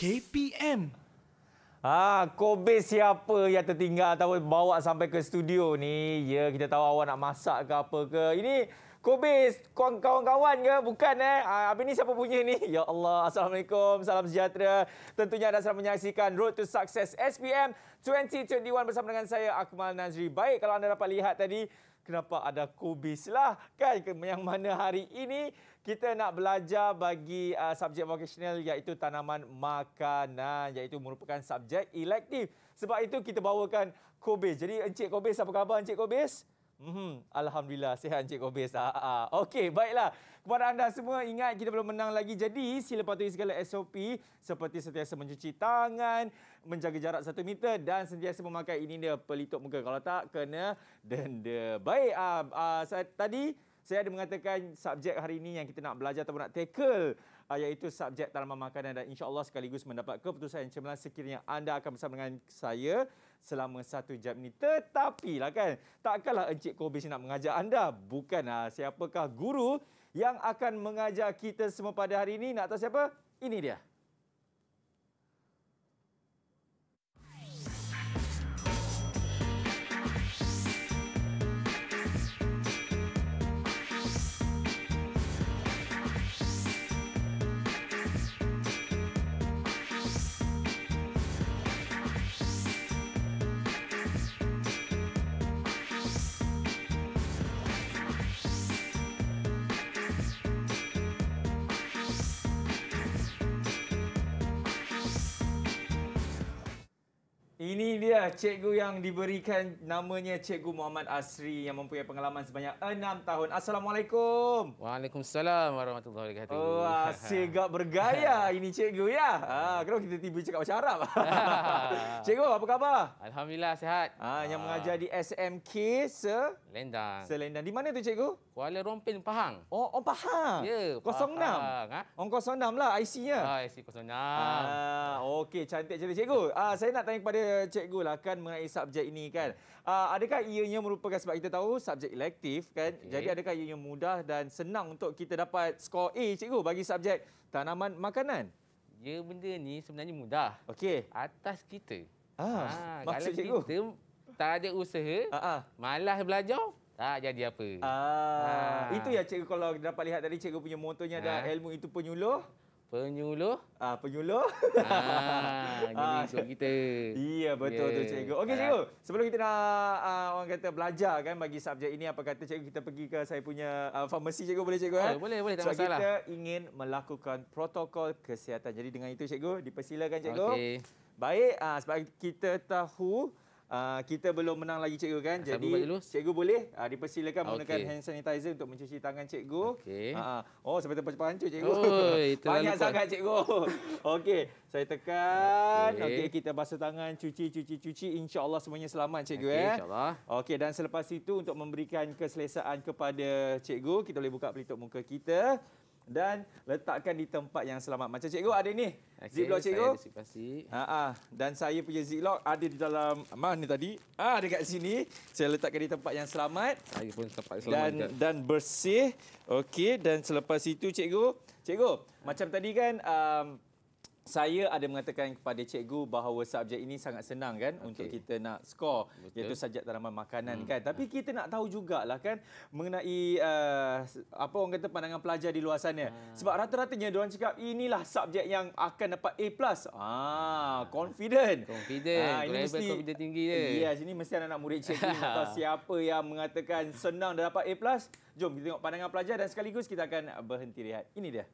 KPM. Ah, ha, Kobe siapa yang tertinggal atau bawa sampai ke studio ni? Ya, kita tahu awak nak masak ke apa ke. Ini Kobe kawan-kawan ke? Bukan eh. Ah, apa ni siapa punya ni? Ya Allah, Assalamualaikum, salam sejahtera. Tentunya anda sedang menyaksikan Road to Success SPM 2021 bersama dengan saya Akmal Nazri. Baik kalau anda dapat lihat tadi kenapa ada Kobe lah kan yang mana hari ini kita nak belajar bagi uh, subjek vocational iaitu tanaman makanan iaitu merupakan subjek elektif. Sebab itu kita bawakan Kobes. Jadi Encik Kobes apa khabar Encik Kobes? Mm-hmm. Alhamdulillah sihat Encik Kobes. Ha, ah, ah, ha. Ah. Okey baiklah. Kepada anda semua ingat kita belum menang lagi. Jadi sila patuhi segala SOP seperti sentiasa mencuci tangan, menjaga jarak satu meter dan sentiasa memakai ini dia pelitup muka. Kalau tak kena denda. Baik uh, uh, saya, tadi saya ada mengatakan subjek hari ini yang kita nak belajar atau nak tackle ah, iaitu subjek tanaman makanan dan Allah sekaligus mendapat keputusan yang cemerlang sekiranya anda akan bersama dengan saya selama satu jam ini. Tetapi lah kan, takkanlah Encik Kobis nak mengajar anda. Bukan ah, siapakah guru yang akan mengajar kita semua pada hari ini. Nak tahu siapa? Ini dia. Ini dia cikgu yang diberikan namanya Cikgu Muhammad Asri yang mempunyai pengalaman sebanyak enam tahun. Assalamualaikum. Waalaikumsalam warahmatullahi wabarakatuh. Oh, asyik bergaya ini cikgu ya. Ha, kenapa kita tiba cakap macam Arab? cikgu, apa khabar? Alhamdulillah, sihat. Ha, yang ha. mengajar di SMK se... Lendang. Selendang. Di mana tu cikgu? Kuala Rompin Pahang. Oh, Om Pahang. Ya, Pahang. 06. Ha? Ong 06 lah IC-nya. Ha, ah, IC 06. Ah, Okey, cantik cerita cikgu. Ah, saya nak tanya kepada cikgu lah kan mengenai subjek ini kan. Ah, adakah ianya merupakan sebab kita tahu subjek elektif kan? Okay. Jadi adakah ianya mudah dan senang untuk kita dapat skor A cikgu bagi subjek tanaman makanan? Ya, benda ni sebenarnya mudah. Okey. Atas kita. Ah, ha, maksud kalau cikgu. Kita tak ada usaha, uh-huh. malas belajar, tak ha, jadi apa. Ah, ha. Itu ya cikgu kalau dapat lihat tadi cikgu punya motonya ha. dan ilmu itu penyuluh. Penyuluh. Ah, penyuluh. Ha, ah, ini untuk kita. Iya, betul yeah. tu cikgu. Okey ha. cikgu, sebelum kita nak uh, orang kata belajar kan bagi subjek ini, apa kata cikgu kita pergi ke saya punya uh, farmasi cikgu boleh cikgu? Oh, kan? Boleh, boleh. Sebab so, kita ingin melakukan protokol kesihatan. Jadi dengan itu cikgu, dipersilakan cikgu. Okay. Baik, uh, sebab kita tahu Ah, kita belum menang lagi cikgu kan. Jadi cikgu boleh uh, dipersilakan menggunakan hand sanitizer untuk mencuci tangan cikgu. Okay. Uh, ah, oh sampai terpancut hancur cikgu. Oh, Banyak sangat cikgu. Okey, saya tekan. Okey, okay, kita basuh tangan, cuci cuci cuci insya-Allah semuanya selamat cikgu okay, eh. Insya-Allah. Okey, dan selepas itu untuk memberikan keselesaan kepada cikgu, kita boleh buka pelitup muka kita dan letakkan di tempat yang selamat. Macam cikgu ada ni. Okay, ziplock cikgu. Ha, ha dan saya punya ziplock ada di dalam mana tadi? Ah ha, dekat sini. Saya letakkan di tempat yang selamat. Saya pun tempat selamat. Dan juga. dan bersih. Okey dan selepas itu cikgu, cikgu, macam tadi kan um, saya ada mengatakan kepada cikgu bahawa subjek ini sangat senang kan okay. untuk kita nak skor Betul. iaitu subjek tanaman makanan hmm. kan tapi kita nak tahu juga lah kan mengenai uh, apa orang kata pandangan pelajar di luar sana hmm. sebab rata-ratanya orang cakap inilah subjek yang akan dapat A+. Ah, hmm. confident. Confident. Ah, ini Global mesti confident tinggi dia. Ya, yes, sini mesti anak-anak murid cikgu atau siapa yang mengatakan senang dah dapat A+. Plus. Jom kita tengok pandangan pelajar dan sekaligus kita akan berhenti rehat. Ini dia.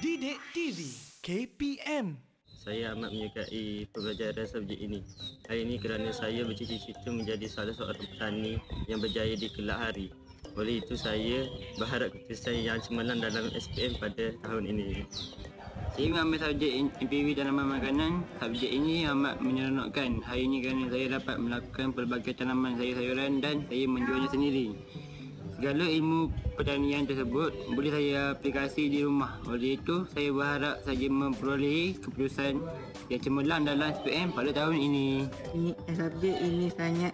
Didik TV KPM Saya amat menyukai pembelajaran subjek ini Hari ini kerana saya bercita-cita menjadi salah seorang petani yang berjaya di kelak hari Oleh itu saya berharap keputusan yang cemerlang dalam SPM pada tahun ini Saya mengambil subjek MPV tanaman makanan Subjek ini amat menyeronokkan Hari ini kerana saya dapat melakukan pelbagai tanaman sayur-sayuran dan saya menjualnya sendiri segala ilmu pertanian tersebut boleh saya aplikasi di rumah. Oleh itu, saya berharap saya memperoleh keputusan yang cemerlang dalam SPM pada tahun ini. Ini subjek ini sangat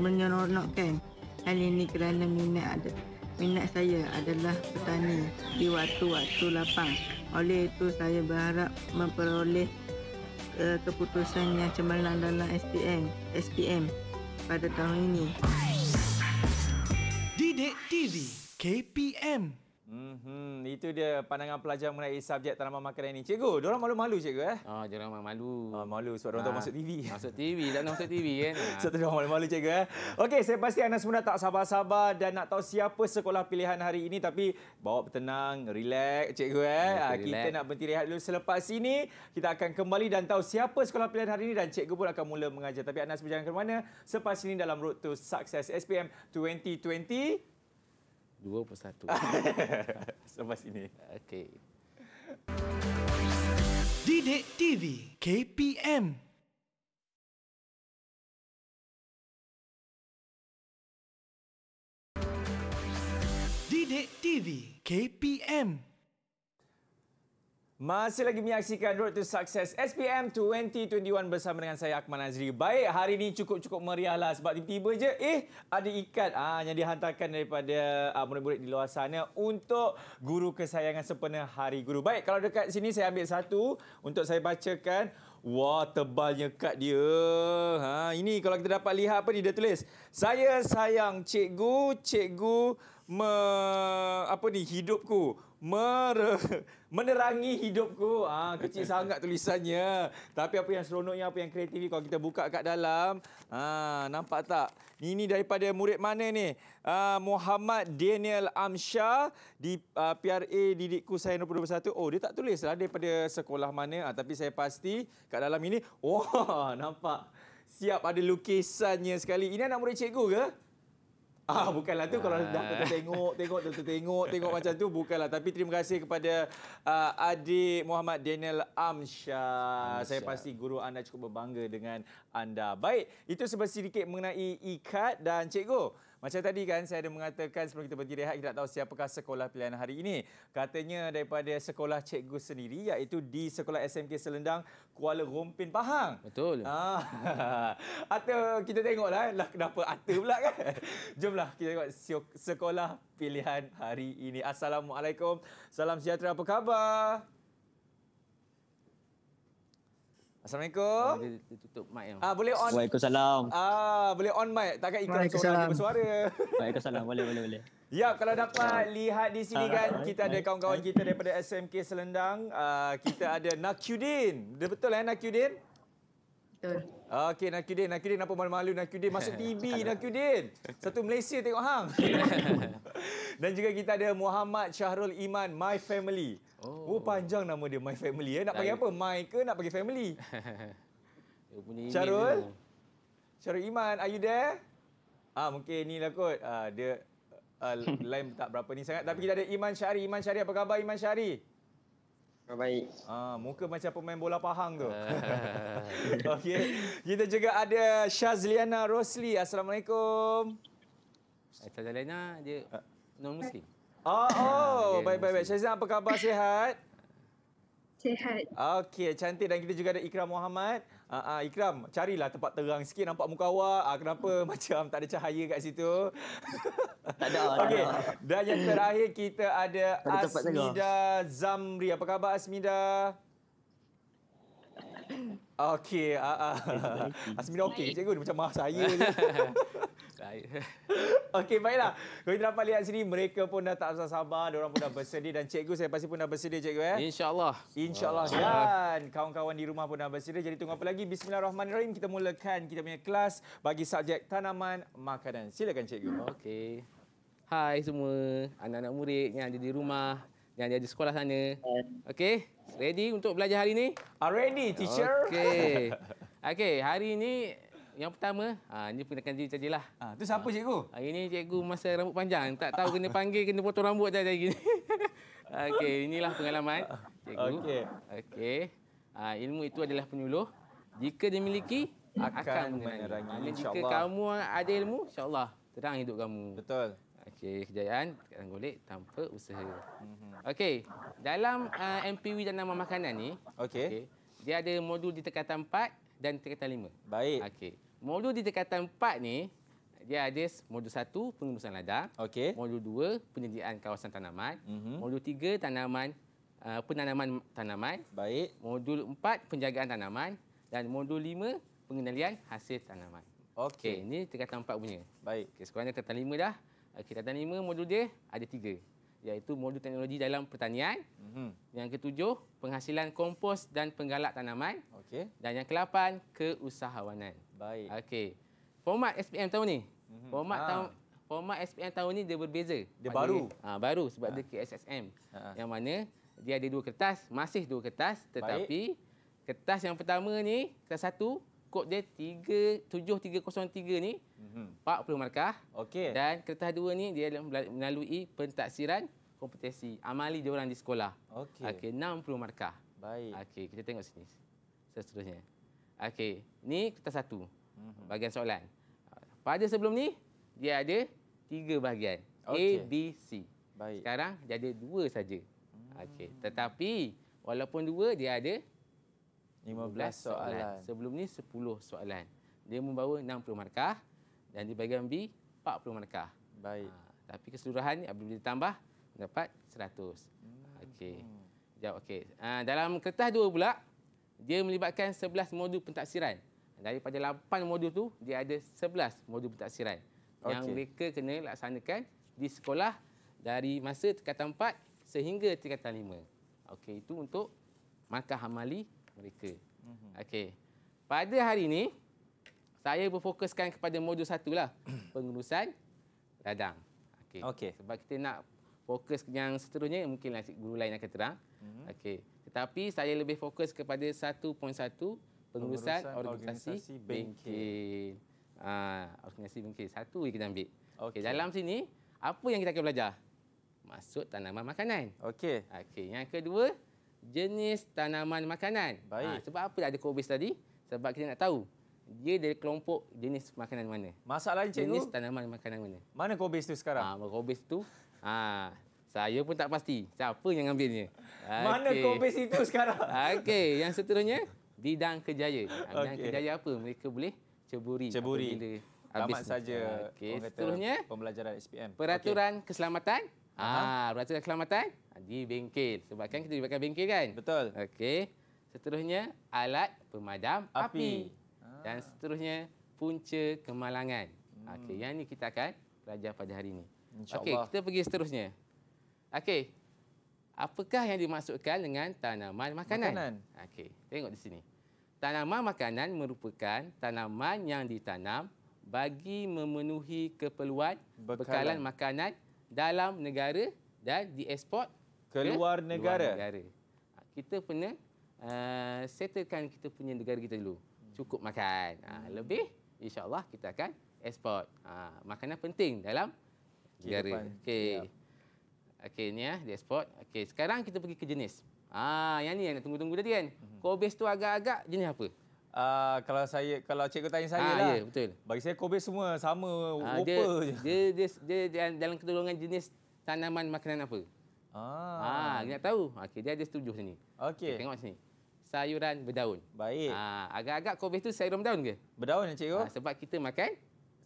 menyeronokkan. Hal ini kerana minat ada. Minat saya adalah petani di waktu-waktu lapang. Oleh itu, saya berharap memperoleh eh, keputusan yang cemerlang dalam SPM, SPM pada tahun ini. Easy KPM. Hmm, itu dia pandangan pelajar mengenai subjek tanaman makanan ini. Cikgu, diorang malu-malu cikgu eh? Ah, oh, diorang malu. Ah, malu sebab diorang ha. tak masuk TV. Masuk TV, tak nak masuk TV kan. Sebab so, diorang malu-malu cikgu eh. Okey, saya pasti anda semua tak sabar-sabar dan nak tahu siapa sekolah pilihan hari ini tapi bawa tenang, relax cikgu eh. Ha, kita relax. nak berhenti rehat dulu selepas ini. Kita akan kembali dan tahu siapa sekolah pilihan hari ini dan cikgu pun akan mula mengajar. Tapi anda semua jangan ke mana. Selepas ini dalam Road to Success SPM 2020. 21. Selepas ini. Okey. Dide TV KPM Dide TV KPM masih lagi menyaksikan Road to Success SPM 2021 bersama dengan saya Akman Azri. Baik, hari ini cukup-cukup meriah lah sebab tiba-tiba je eh ada ikat ah yang dihantarkan daripada ah, murid-murid di luar sana untuk guru kesayangan sempena Hari Guru. Baik, kalau dekat sini saya ambil satu untuk saya bacakan. Wah, tebalnya kad dia. Ha, ini kalau kita dapat lihat apa dia tulis. Saya sayang cikgu, cikgu me, apa ni hidupku mer- menerangi hidupku. Ah ha, kecil sangat tulisannya. Tapi apa yang seronoknya, apa yang kreatif ni kalau kita buka kat dalam. Ha, nampak tak? Ini daripada murid mana ni? Ha, Muhammad Daniel Amshah di uh, ah, PRA Didikku Sayang 2021. Oh, dia tak tulis lah daripada sekolah mana. Ha, tapi saya pasti kat dalam ini. Wah, nampak. Siap ada lukisannya sekali. Ini anak murid cikgu ke? Ah bukanlah tu kalau dah tertengok ah. tengok tertengok tengok macam tu bukanlah tapi terima kasih kepada uh, adik Muhammad Daniel Amsha. Saya pasti guru anda cukup berbangga dengan anda. Baik, itu sebab sedikit mengenai ikat dan cikgu. Macam tadi kan saya ada mengatakan sebelum kita berhenti rehat kita tak tahu siapakah sekolah pilihan hari ini. Katanya daripada sekolah cikgu sendiri iaitu di sekolah SMK Selendang Kuala Rumpin Pahang. Betul. Ah. Atau kita tengoklah eh, lah kenapa Atau pula kan. Jomlah kita tengok sekolah pilihan hari ini. Assalamualaikum. Salam sejahtera apa khabar? Assalamualaikum. Oh, tutup mic yang. Ah boleh on. Waalaikumsalam. Ah boleh on mic. Takkan ikut suara bersuara. Waalaikumsalam. Boleh boleh boleh. Ya, kalau dapat ah. lihat di sini ah, kan, kita ada kawan-kawan kita daripada SMK Selendang. Ah, kita ada Nakudin. Dia betul eh, Nakudin? Betul. Okey, Nakudin. Nakudin. apa malu-malu Nakyudin? Masuk TV, Nakudin. Satu Malaysia tengok hang. Dan juga kita ada Muhammad Syahrul Iman My Family. Oh, oh panjang nama dia My Family Eh. Nak panggil apa? My ke nak panggil family? Syahrul? Syahrul Iman, are you there? Ah mungkin ni lah kot. Ah dia uh, line tak berapa ni sangat tapi kita ada Iman Syari. Iman Syari apa khabar Iman Syari? Baik. Ah muka macam pemain bola Pahang tu. Okey. Kita juga ada Syazliana Rosli. Assalamualaikum. Syazliana. dia ah non muslim. Ah, oh, oh. baik baik baik. Syazlan apa khabar sihat? Sihat. Okey, cantik dan kita juga ada Ikram Muhammad. Ah uh, uh, Ikram, carilah tempat terang sikit nampak muka awak. Uh, kenapa macam tak ada cahaya kat situ? tak ada. Okey. Dan yang terakhir kita ada Asmida Zamri. Apa khabar Asmida? Okey, a uh, a. Uh. okey, cikgu dia macam mah saya okey, baiklah. Kau dapat lihat sini mereka pun dah tak usah sabar, dia orang pun dah bersedia dan cikgu saya pasti pun dah bersedia cikgu ya. Eh? Insya-Allah. Insya-Allah dan kawan-kawan di rumah pun dah bersedia. Jadi tunggu apa lagi? Bismillahirrahmanirrahim. Kita mulakan kita punya kelas bagi subjek tanaman makanan. Silakan cikgu. Okey. Hai semua anak-anak murid yang ada di rumah. Yang dia ada sekolah sana. Okey, ready untuk belajar hari ini? Are ready, teacher. Okey. Okey, hari ini yang pertama, ha, ini perkenalkan diri saja lah. Ha, tu siapa ha. cikgu? Hari ini cikgu masa rambut panjang. Tak tahu kena panggil, kena potong rambut saja lagi. Okey, inilah pengalaman cikgu. Okey. Okey. Ha, ilmu itu adalah penyuluh. Jika dimiliki, akan, akan menerangi. menerangi. Jika kamu ada ilmu, insyaAllah terang hidup kamu. Betul. Okey, kejayaan kat golek tanpa usaha. Mhm. Okey, dalam uh, MPW dan nama makanan ni, okey. Okay, dia ada modul di tingkatan 4 dan tingkatan 5. Baik. Okey. Modul di tingkatan 4 ni dia ada modul 1 pengurusan ladang, okey. Modul 2 penyediaan kawasan tanaman, mm-hmm. modul 3 tanaman uh, penanaman tanaman. Baik. Modul 4 penjagaan tanaman dan modul 5 pengendalian hasil tanaman. Okey, okay, ini tingkatan 4 punya. Baik. Okey, sekarang tingkatan 5 dah. Okey, tata lima modul dia ada tiga. Iaitu modul teknologi dalam pertanian. Mm-hmm. Yang ketujuh, penghasilan kompos dan penggalak tanaman. Okey. Dan yang kelapan, keusahawanan. Baik. Okey. Format SPM tahun ni. Mm-hmm. Format ha. tahun format SPM tahun ni dia berbeza. Dia Pada baru. ha, baru sebab ha. dia KSSM. Ha. Ah, yang mana dia ada dua kertas, masih dua kertas tetapi Baik. kertas yang pertama ni, kertas satu cukup dia 37303 ni mm -hmm. 40 markah. Okey. Dan kertas dua ni dia melalui pentaksiran kompetisi amali dia orang di sekolah. Okey. Okey 60 markah. Baik. Okey, kita tengok sini. Seterusnya. Okey, ni kertas satu. Mm Bahagian soalan. Pada sebelum ni dia ada tiga bahagian. Okay. A, B, C. Baik. Sekarang dia ada dua saja. Hmm. Okey, tetapi walaupun dua dia ada 15 soalan. Sebelum ni 10 soalan. Dia membawa 60 markah dan di bahagian B 40 markah. Baik. Ha, tapi keseluruhan ni apabila ditambah dapat 100. Hmm. Okey. Jawab okey. Ah, dalam kertas dua pula dia melibatkan 11 modul pentaksiran. Daripada 8 modul tu dia ada 11 modul pentaksiran okay. yang mereka kena laksanakan di sekolah dari masa tingkatan 4 sehingga tingkatan 5. Okey, itu untuk markah amali mereka. Okey. Pada hari ini saya berfokuskan kepada modul satu lah pengurusan ladang. Okey. Okay. Sebab kita nak fokus yang seterusnya mungkin lah guru lain akan terang. Mm-hmm. Okey. Tetapi saya lebih fokus kepada 1.1 pengurusan, pengurusan organisasi, organisasi bengkel. Ah, organisasi bengkel satu yang kita ambil. Okey. Okay. Dalam sini apa yang kita akan belajar? Masuk tanaman makanan. Okey. Okey. Yang kedua jenis tanaman makanan. Ha, Baik. Ha, sebab apa ada kobis tadi? Sebab kita nak tahu dia dari kelompok jenis makanan mana. Masalahnya cikgu. Jenis tanaman makanan mana. Mana kobis tu sekarang? Ha, kobis tu, ha, saya pun tak pasti. Siapa yang ambilnya? Okay. Mana kobis itu sekarang? Okey, yang seterusnya, bidang kejaya. Ha, bidang okay. kejaya apa? Mereka boleh ceburi. Ceburi. Habis Tamat saja okay. pembelajaran SPM. Peraturan okay. keselamatan Ah, ha? Beratur keselamatan ah, di bengkel. Sebab kan kita dibakar bengkel kan? Betul. Okey. Seterusnya, alat pemadam api. api. Ah. Dan seterusnya, punca kemalangan. Hmm. Okey, yang ini kita akan belajar pada hari ini. Okey, kita pergi seterusnya. Okey. Apakah yang dimasukkan dengan tanaman makanan? makanan. Okey, tengok di sini. Tanaman makanan merupakan tanaman yang ditanam bagi memenuhi keperluan bekalan, bekalan makanan dalam negara dan diekspor keluar ke negara. negara. Kita pernah uh, settlekan kita punya negara kita dulu. Cukup makan. Uh, lebih insyaallah kita akan ekspor. Uh, ah, makanan penting dalam negara. Okey. Ya. Okey ni ya, diekspor. Okey, sekarang kita pergi ke jenis. Ah, uh, yang ni yang nak tunggu-tunggu tadi kan. Mhm. Kobis tu agak-agak jenis apa? Uh, kalau saya kalau cikgu tanya saya ha, lah. Ya, betul. Bagi saya kobe semua sama ha, ah, rupa dia, je. Dia, dia, dia, dalam kedudukan jenis tanaman makanan apa? Ah. Ha, dia nak tahu. Okey, dia ada setuju sini. Okey. Okay, tengok sini. Sayuran berdaun. Baik. Ha, agak-agak kobe tu sayuran berdaun ke? Berdaun ya cikgu. Ha, sebab kita makan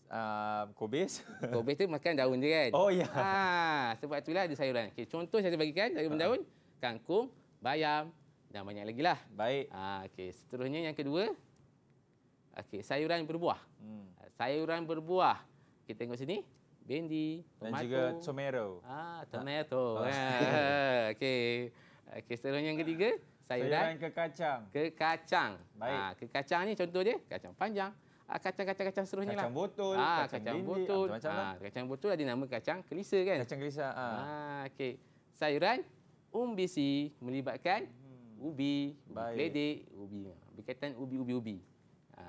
Uh, Kobe Kobis tu makan daun je kan Oh ya yeah. ha, Sebab itulah ada sayuran okay, Contoh saya bagikan Sayuran berdaun, Kangkung Bayam dan banyak lagi lah. Baik. Ha, ah, okay. Seterusnya yang kedua, okay. sayuran berbuah. Hmm. Sayuran berbuah. Kita tengok sini. Bendi, tomato. Dan juga tomato. Ah, tomato. Oh. Ah, okay. okay. Seterusnya yang ketiga, sayuran. Sayuran kekacang. Kekacang. Baik. Ha, kekacang ni contoh dia, kacang panjang. Kacang-kacang-kacang ha, seterusnya lah. Kacang botol, ha, kacang, kacang bindi, lah. botol. macam ha, lah. Kacang botol ada nama kacang kelisa kan? Kacang kelisa. Ha. Ha, okay. Sayuran umbisi melibatkan hmm ubi, ubi kledik, ubi. Berkaitan ubi-ubi-ubi. Ha.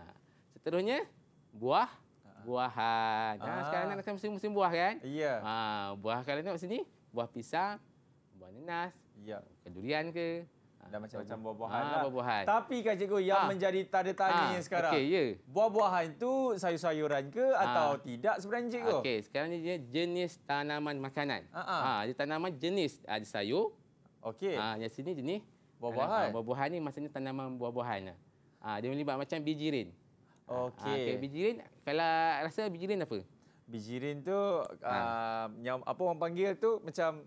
Seterusnya, buah, ha. buahan. Ha. Ha. Sekarang nak musim-musim buah kan? Ya. Ha. Buah kalau nak sini, buah pisang, buah nenas, ya. kedurian ke. Ha, Dan macam-macam buah-buahan ha, lah. buah Tapi Kak Cikgu, yang ha. menjadi tanda tanya ha. sekarang. Okay, yeah. Buah-buahan itu sayur-sayuran ke ha. atau ha. tidak sebenarnya Cikgu? Okay, sekarang ni jenis tanaman makanan. Ha. Ha. Dia tanaman jenis. Ada sayur. Okay. Ha. Yang sini jenis Buah-buahan. Ha, buah-buahan ni maksudnya tanaman buah-buahan lah. Ha, dia melibat macam bijirin. Okey. Ha, ah, okay, bijirin, kalau rasa bijirin apa? Bijirin tu, ha. uh, yang apa orang panggil tu macam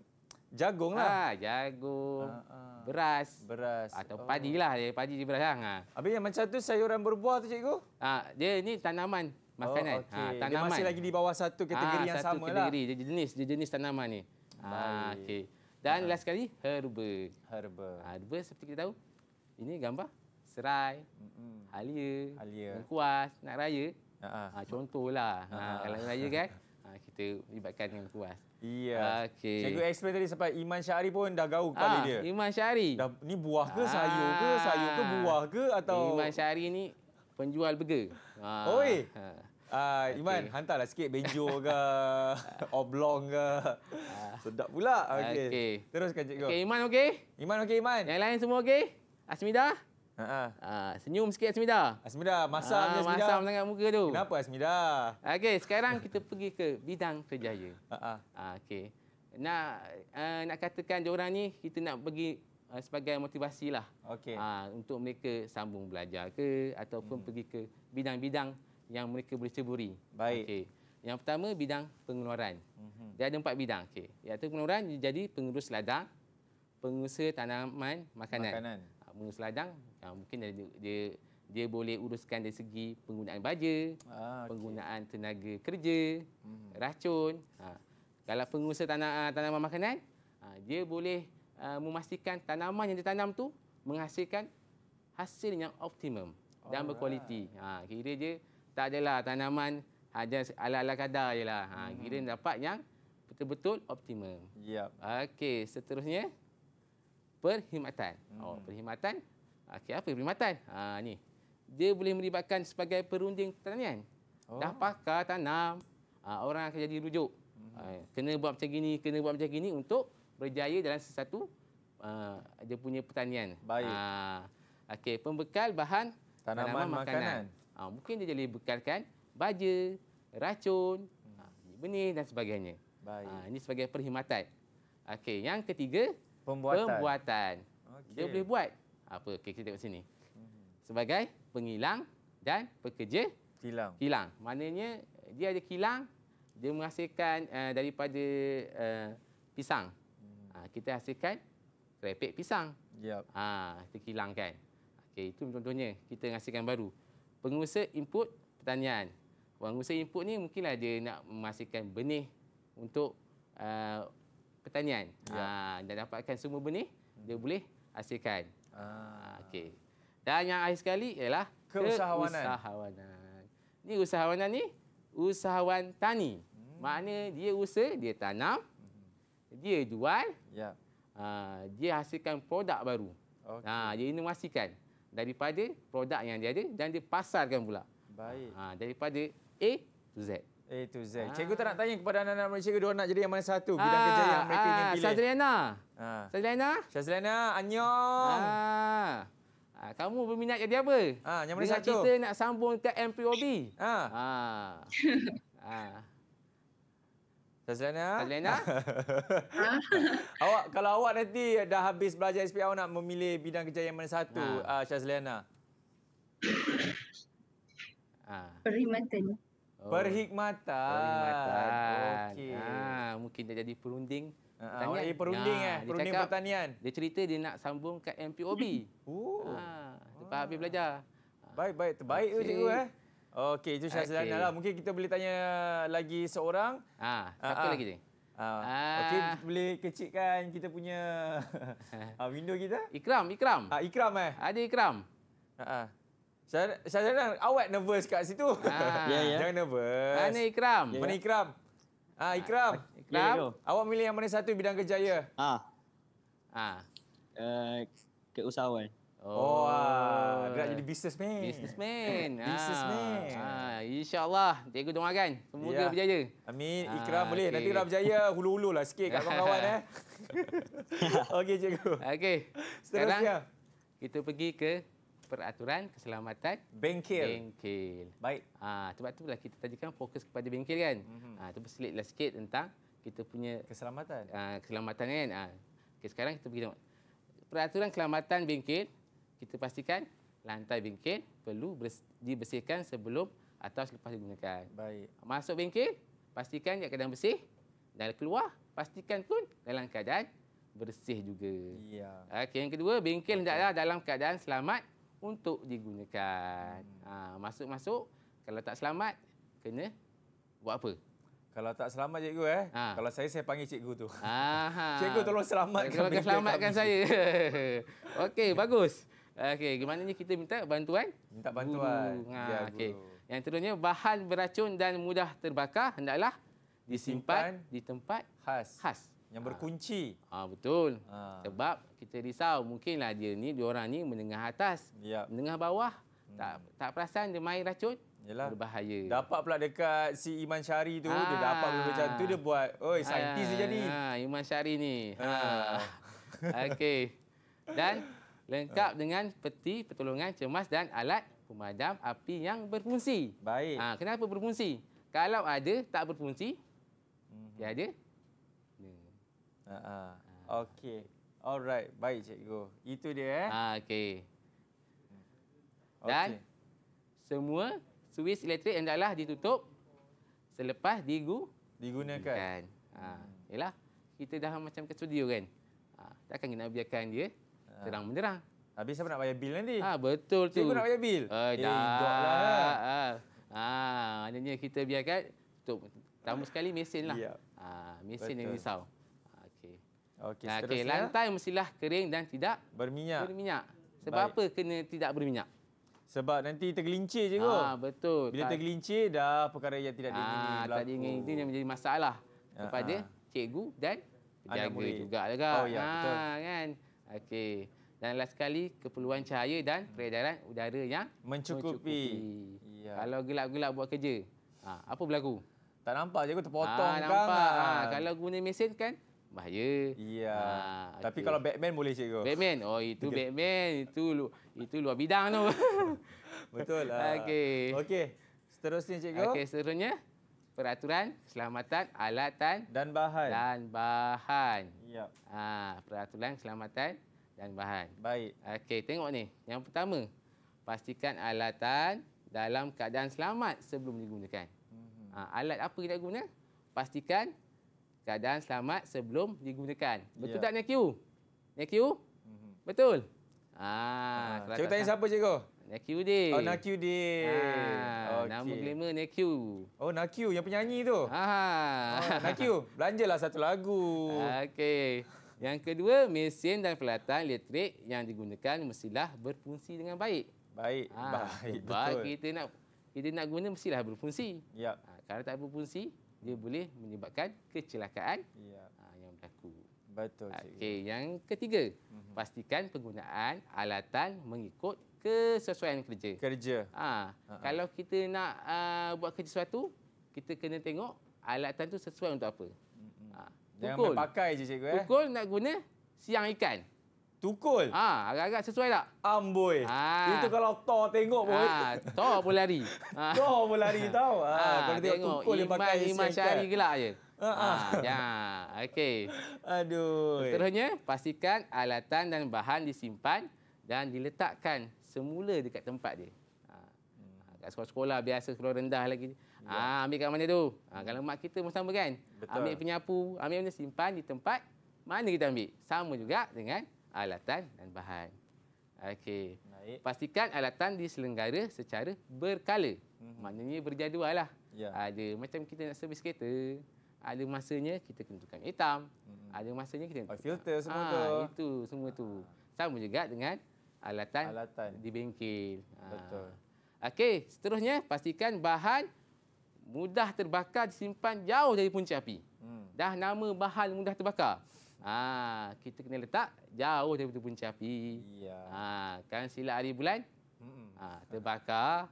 jagung lah. Ha, jagung, ha, ha. beras. Beras. Atau oh. padi lah. Padi di beras lah. Ha. Habis yang macam tu sayuran berbuah tu cikgu? Ha, dia ni tanaman. Makanan. Oh, okay. ha, tanaman. Dia masih lagi di bawah satu kategori ha, yang sama lah. Dia jenis, dia jenis tanaman ni. Ha, Baik. Okay. Dan ha. last sekali, herba. Herba. Ha, herba seperti kita tahu, ini gambar serai, mm-hmm. halia, halia, mengkuas, nak raya. Ha, contohlah, ha. Ha, kalau nak raya kan, ha, kita libatkan dengan kuas. Iya. Okay. Cikgu explain tadi sampai Iman Syari pun dah gaul ah, kepala ha, dia. Iman Syari. Dah, ni buah ke ah, sayur ke? Sayur ke buah ke? Atau... Iman Syari ni penjual burger. Ha. Oi. Ha. Ah, uh, Iman, okay. hantarlah sikit benjo ke, oblong ke. Uh, Sedap pula. Okey. Okay. Teruskan cikgu. Okey, Iman okey? Iman okey, Iman. Yang lain semua okey? Asmida? Ha uh ah, -huh. uh, senyum sikit Asmida. Asmida, masam uh, ah, Asmida. Masam sangat muka tu. Kenapa Asmida? Okey, sekarang kita pergi ke bidang kerjaya. Ha ah. Uh, okey. Nak uh, nak katakan diorang ni kita nak bagi uh, sebagai motivasilah. Okey. Uh, untuk mereka sambung belajar ke ataupun hmm. pergi ke bidang-bidang yang mereka boleh ceburi. Baik. Okay. Yang pertama bidang pengeluaran. Mm-hmm. Dia ada empat bidang. Okay. Iaitu pengeluaran jadi pengurus ladang, pengusaha tanaman makanan. makanan. Ha, pengurus ladang ha, mungkin dia, dia dia boleh uruskan dari segi penggunaan baja, ah, okay. penggunaan tenaga kerja, mm-hmm. racun. Ha. Kalau pengusaha tanah, ah, tanaman makanan, ha, dia boleh ha, memastikan tanaman yang ditanam tu menghasilkan hasil yang optimum dan berkualiti. Ha, kira dia tak adalah tanaman hanya ala-ala kadar je lah. Ha, hmm. kira dapat yang betul-betul optimum. Yep. Okey, seterusnya. Perkhidmatan. Oh, hmm. Oh, perkhidmatan. Okey, apa perkhidmatan? Ha, ni. Dia boleh melibatkan sebagai perunding pertanian. Oh. Dah pakar tanam, ha, orang akan jadi rujuk. Hmm. Ha, kena buat macam gini, kena buat macam gini untuk berjaya dalam sesuatu uh, dia punya pertanian. Baik. Ha, Okey, pembekal bahan tanaman, tanaman makanan. makanan. Ha, mungkin dia jadi bekalkan baja, racun, hmm. ha, benih dan sebagainya. Baik. Ha, ini sebagai perkhidmatan. Okey, yang ketiga, pembuatan. pembuatan. Okay. Dia boleh buat ha, apa? Okay, kita tengok sini. Hmm. Sebagai pengilang dan pekerja kilang. Kilang. Maknanya dia ada kilang, dia menghasilkan uh, daripada uh, pisang. Hmm. Ha, kita hasilkan repek pisang. Yep. Ha, kita kilangkan. Okey, itu contohnya kita menghasilkan baru pengusaha input pertanian. Pengusaha input ni mungkinlah dia nak memastikan benih untuk uh, pertanian. Ya. Uh, dan dapatkan semua benih, hmm. dia boleh hasilkan. Ah. Okay. Dan yang akhir sekali ialah keusahawanan. keusahawanan. Ini usahawanan ni, usahawan tani. Hmm. Maknanya dia usaha, dia tanam, hmm. dia jual, ya. uh, dia hasilkan produk baru. Okay. Uh, ah, dia inovasikan daripada produk yang dia ada dan dia pasarkan pula. Baik. Ha, daripada A to Z. A to Z. Ah. Cikgu tak nak tanya kepada anak-anak mereka. Cikgu dia nak jadi yang mana satu. Bidang ah. kerja yang mereka ah. ingin pilih. Syazlana. Ah. Syazlana. Syazlana. Anyong. Ah. ah. Kamu berminat jadi apa? Ah, yang mana satu? kita nak sambung ke MPOB. Ah. Ah. ah. Tazlana. Tazlana. awak kalau awak nanti dah habis belajar SPM awak nak memilih bidang kerja yang mana satu, ha. Uh, Shazlana? Ha. Perkhidmatan. Oh. Perkhidmatan. Okey. Ha, mungkin dia jadi perunding. Ha, awak nak perunding ha, eh? Perunding cakap, pertanian. Dia cerita dia nak sambung ke MPOB. Oh. Ha, sebab ha. habis belajar. Baik-baik. Terbaik okay. tu cikgu eh. Okey, itu Syah okay. lah. Mungkin kita boleh tanya lagi seorang. Ha, siapa ha, lagi ni? Ha. ha. Okey, boleh kecilkan kita punya ha. window kita. Ikram, Ikram. Ha, Ikram eh? Ada Ikram. Ha, ha. Syah Zainal, awak nervous kat situ. Ha. Yeah, yeah. Jangan nervous. Mana Ikram? Yeah. Mana Ikram? Ha, Ikram. Ha. Ikram. Yeah, awak milih yang mana satu bidang kejaya? Ha. Ha. Uh, eh, keusahawan. Oh, ah, oh gerak jadi businessman. Businessman. businessman. Ha, insya-Allah cikgu doakan semoga yeah. berjaya. Amin. Ikram ha, boleh. Okay. Nanti kalau berjaya hulu-hululah sikit kat kawan-kawan eh. Okey cikgu. Okey. Sekarang kita pergi ke peraturan keselamatan bengkel. Bengkel. Baik. Ha, sebab itulah kita tajukan fokus kepada bengkel kan. Mhm. Ah, tu berselitlah sikit tentang kita punya keselamatan. Ah keselamatan kan. Ha. Okay, sekarang kita pergi tengok peraturan keselamatan bengkel kita pastikan lantai bengkel perlu dibersihkan sebelum atau selepas digunakan. Baik. Masuk bengkel, pastikan dia keadaan bersih. Dan keluar, pastikan pun dalam keadaan bersih juga. Ya. Okey, yang kedua, bengkel hendaklah dalam keadaan selamat untuk digunakan. Hmm. Ha, masuk-masuk, kalau tak selamat, kena buat apa? Kalau tak selamat cikgu eh. Ha. Kalau saya saya panggil cikgu tu. Ha. Cikgu tolong selamatkan. Tolong selamatkan saya. Okey, bagus. Okey, gimana ni kita minta bantuan? Minta bantuan. Ha, okey. Yang terutamanya bahan beracun dan mudah terbakar hendaklah disimpan, disimpan di tempat khas. Khas. Yang berkunci. Ah ha, betul. Ha. Sebab kita risau mungkinlah dia ni dua orang ni menengah atas, ya. menengah bawah hmm. tak tak perasan dia main racun. Yalah. Berbahaya. Dapat pula dekat si Iman Syari tu, ha. dia dapat benda macam tu dia buat. Oi, saintis ha. dia jadi. Ha, Iman Syari ni. Ha. ha. Okey. Dan lengkap ha. dengan peti pertolongan cemas dan alat pemadam api yang berfungsi. Baik. Ha, kenapa berfungsi? Kalau ada tak berfungsi, mm-hmm. dia ada. Ha-ha. Ha. Okey. Alright. Baik, cikgu. Itu dia. Eh? Ha, Okey. Hmm. Dan okay. semua suis elektrik yang dahlah ditutup selepas digu digunakan. digunakan. Ha. Hmm. Yalah, kita dah macam ke studio kan. Ha, takkan kita nak biarkan dia Ah. terang menerang. Habis siapa nak bayar bil nanti? Ha, betul tu. Siapa nak bayar bil? Uh, eh, dah. Lah. Ah, ha, ha. kita biarkan untuk tambah sekali mesin lah. Ah, mesin yang risau. Okey. Okey, ha, lantai mestilah kering dan tidak berminyak. Berminyak. Sebab Baik. apa kena tidak berminyak? Sebab nanti tergelincir je kot. betul. Bila tak. tergelincir dah perkara yang tidak diinginkan. Ah, tak diinginkan itu yang menjadi masalah kepada ha, ha. cikgu dan penjaga juga. Kan? Oh ya, ha, betul. Kan? Okey. Dan last sekali, keperluan cahaya dan peredaran hmm. udara yang mencukupi. mencukupi. Ya. Kalau gelap-gelap buat kerja, ha, apa berlaku? Tak nampak je, aku ha, terpotong. Ha, nampak. Kan. Ha, kalau guna mesin kan, bahaya. Ya. Ha, Tapi okay. kalau Batman boleh cikgu. Batman? Oh, itu okay. Batman. Itu lu, itu luar bidang tu. Betul lah. Okey. Okey. Seterusnya cikgu. Okey, Okay, seterusnya peraturan keselamatan alatan dan bahan dan bahan. Ya. Ha, peraturan keselamatan dan bahan. Baik. Okey, tengok ni. Yang pertama, pastikan alatan dalam keadaan selamat sebelum digunakan. Mhm. Ha, alat apa kita guna? Pastikan keadaan selamat sebelum digunakan. Betul ya. tak, nak Nekiu? Nak hmm Betul? Ah, ha, cikgu ha, tanya siapa, cikgu? Nakyu Day. Oh, Nakyu Day. Ha, okay. Nama glamour Nakyu. Oh, Nakyu yang penyanyi tu. Ha. Oh, Nakyu, belanjalah satu lagu. Okey. Yang kedua, mesin dan peralatan elektrik yang digunakan mestilah berfungsi dengan baik. Baik. Ha, baik, betul. Kita nak kita nak guna mestilah berfungsi. Ya. Yep. Ha, ah, kalau tak berfungsi, dia boleh menyebabkan kecelakaan yep. ha, yang berlaku. Betul. Okey, yang ketiga, mm -hmm. pastikan penggunaan alatan mengikut kesesuaian kerja. Kerja. Ha, uh -huh. Kalau kita nak uh, buat kerja sesuatu, kita kena tengok alatan tu sesuai untuk apa. Ha, tukul. Jangan pakai je cikgu. Eh? Tukul nak guna siang ikan. Tukul? Ha, agak-agak sesuai tak? Amboi. Ha. Itu kalau Thor tengok pun. Ha, Thor pun lari. Ha. Thor pun lari tau. Ha, ha, kalau tengok, tengok tukul dia pakai siang ikan. Iman syari gelap je. Ah, ya, okey. Aduh. Seterusnya, pastikan alatan dan bahan disimpan dan diletakkan semula dekat tempat dia. Ha, hmm, kat sekolah-sekolah biasa, sekolah rendah lagi. Ha, ambil kat mana tu? Ha, kalau mak kita pun sama kan? Betul. Ambil penyapu, ambil mana simpan di tempat mana kita ambil. Sama juga dengan alatan dan bahan. Okey. Pastikan alatan diselenggara secara berkala. Mm-hmm. Maknanya berjadual lah. Yeah. Ada macam kita nak servis kereta, ada masanya kita kena tukar hitam, mm-hmm. ada masanya kita kena tukar. filter semua ha, tu. itu semua tu. Sama juga dengan alatan, alatan. di bengkel. Ha. Betul. Okey, seterusnya pastikan bahan mudah terbakar disimpan jauh dari punca api. Hmm. Dah nama bahan mudah terbakar. Ha, kita kena letak jauh dari punca api. Ya. Ha, kan silap hari bulan? Hmm. Ha, terbakar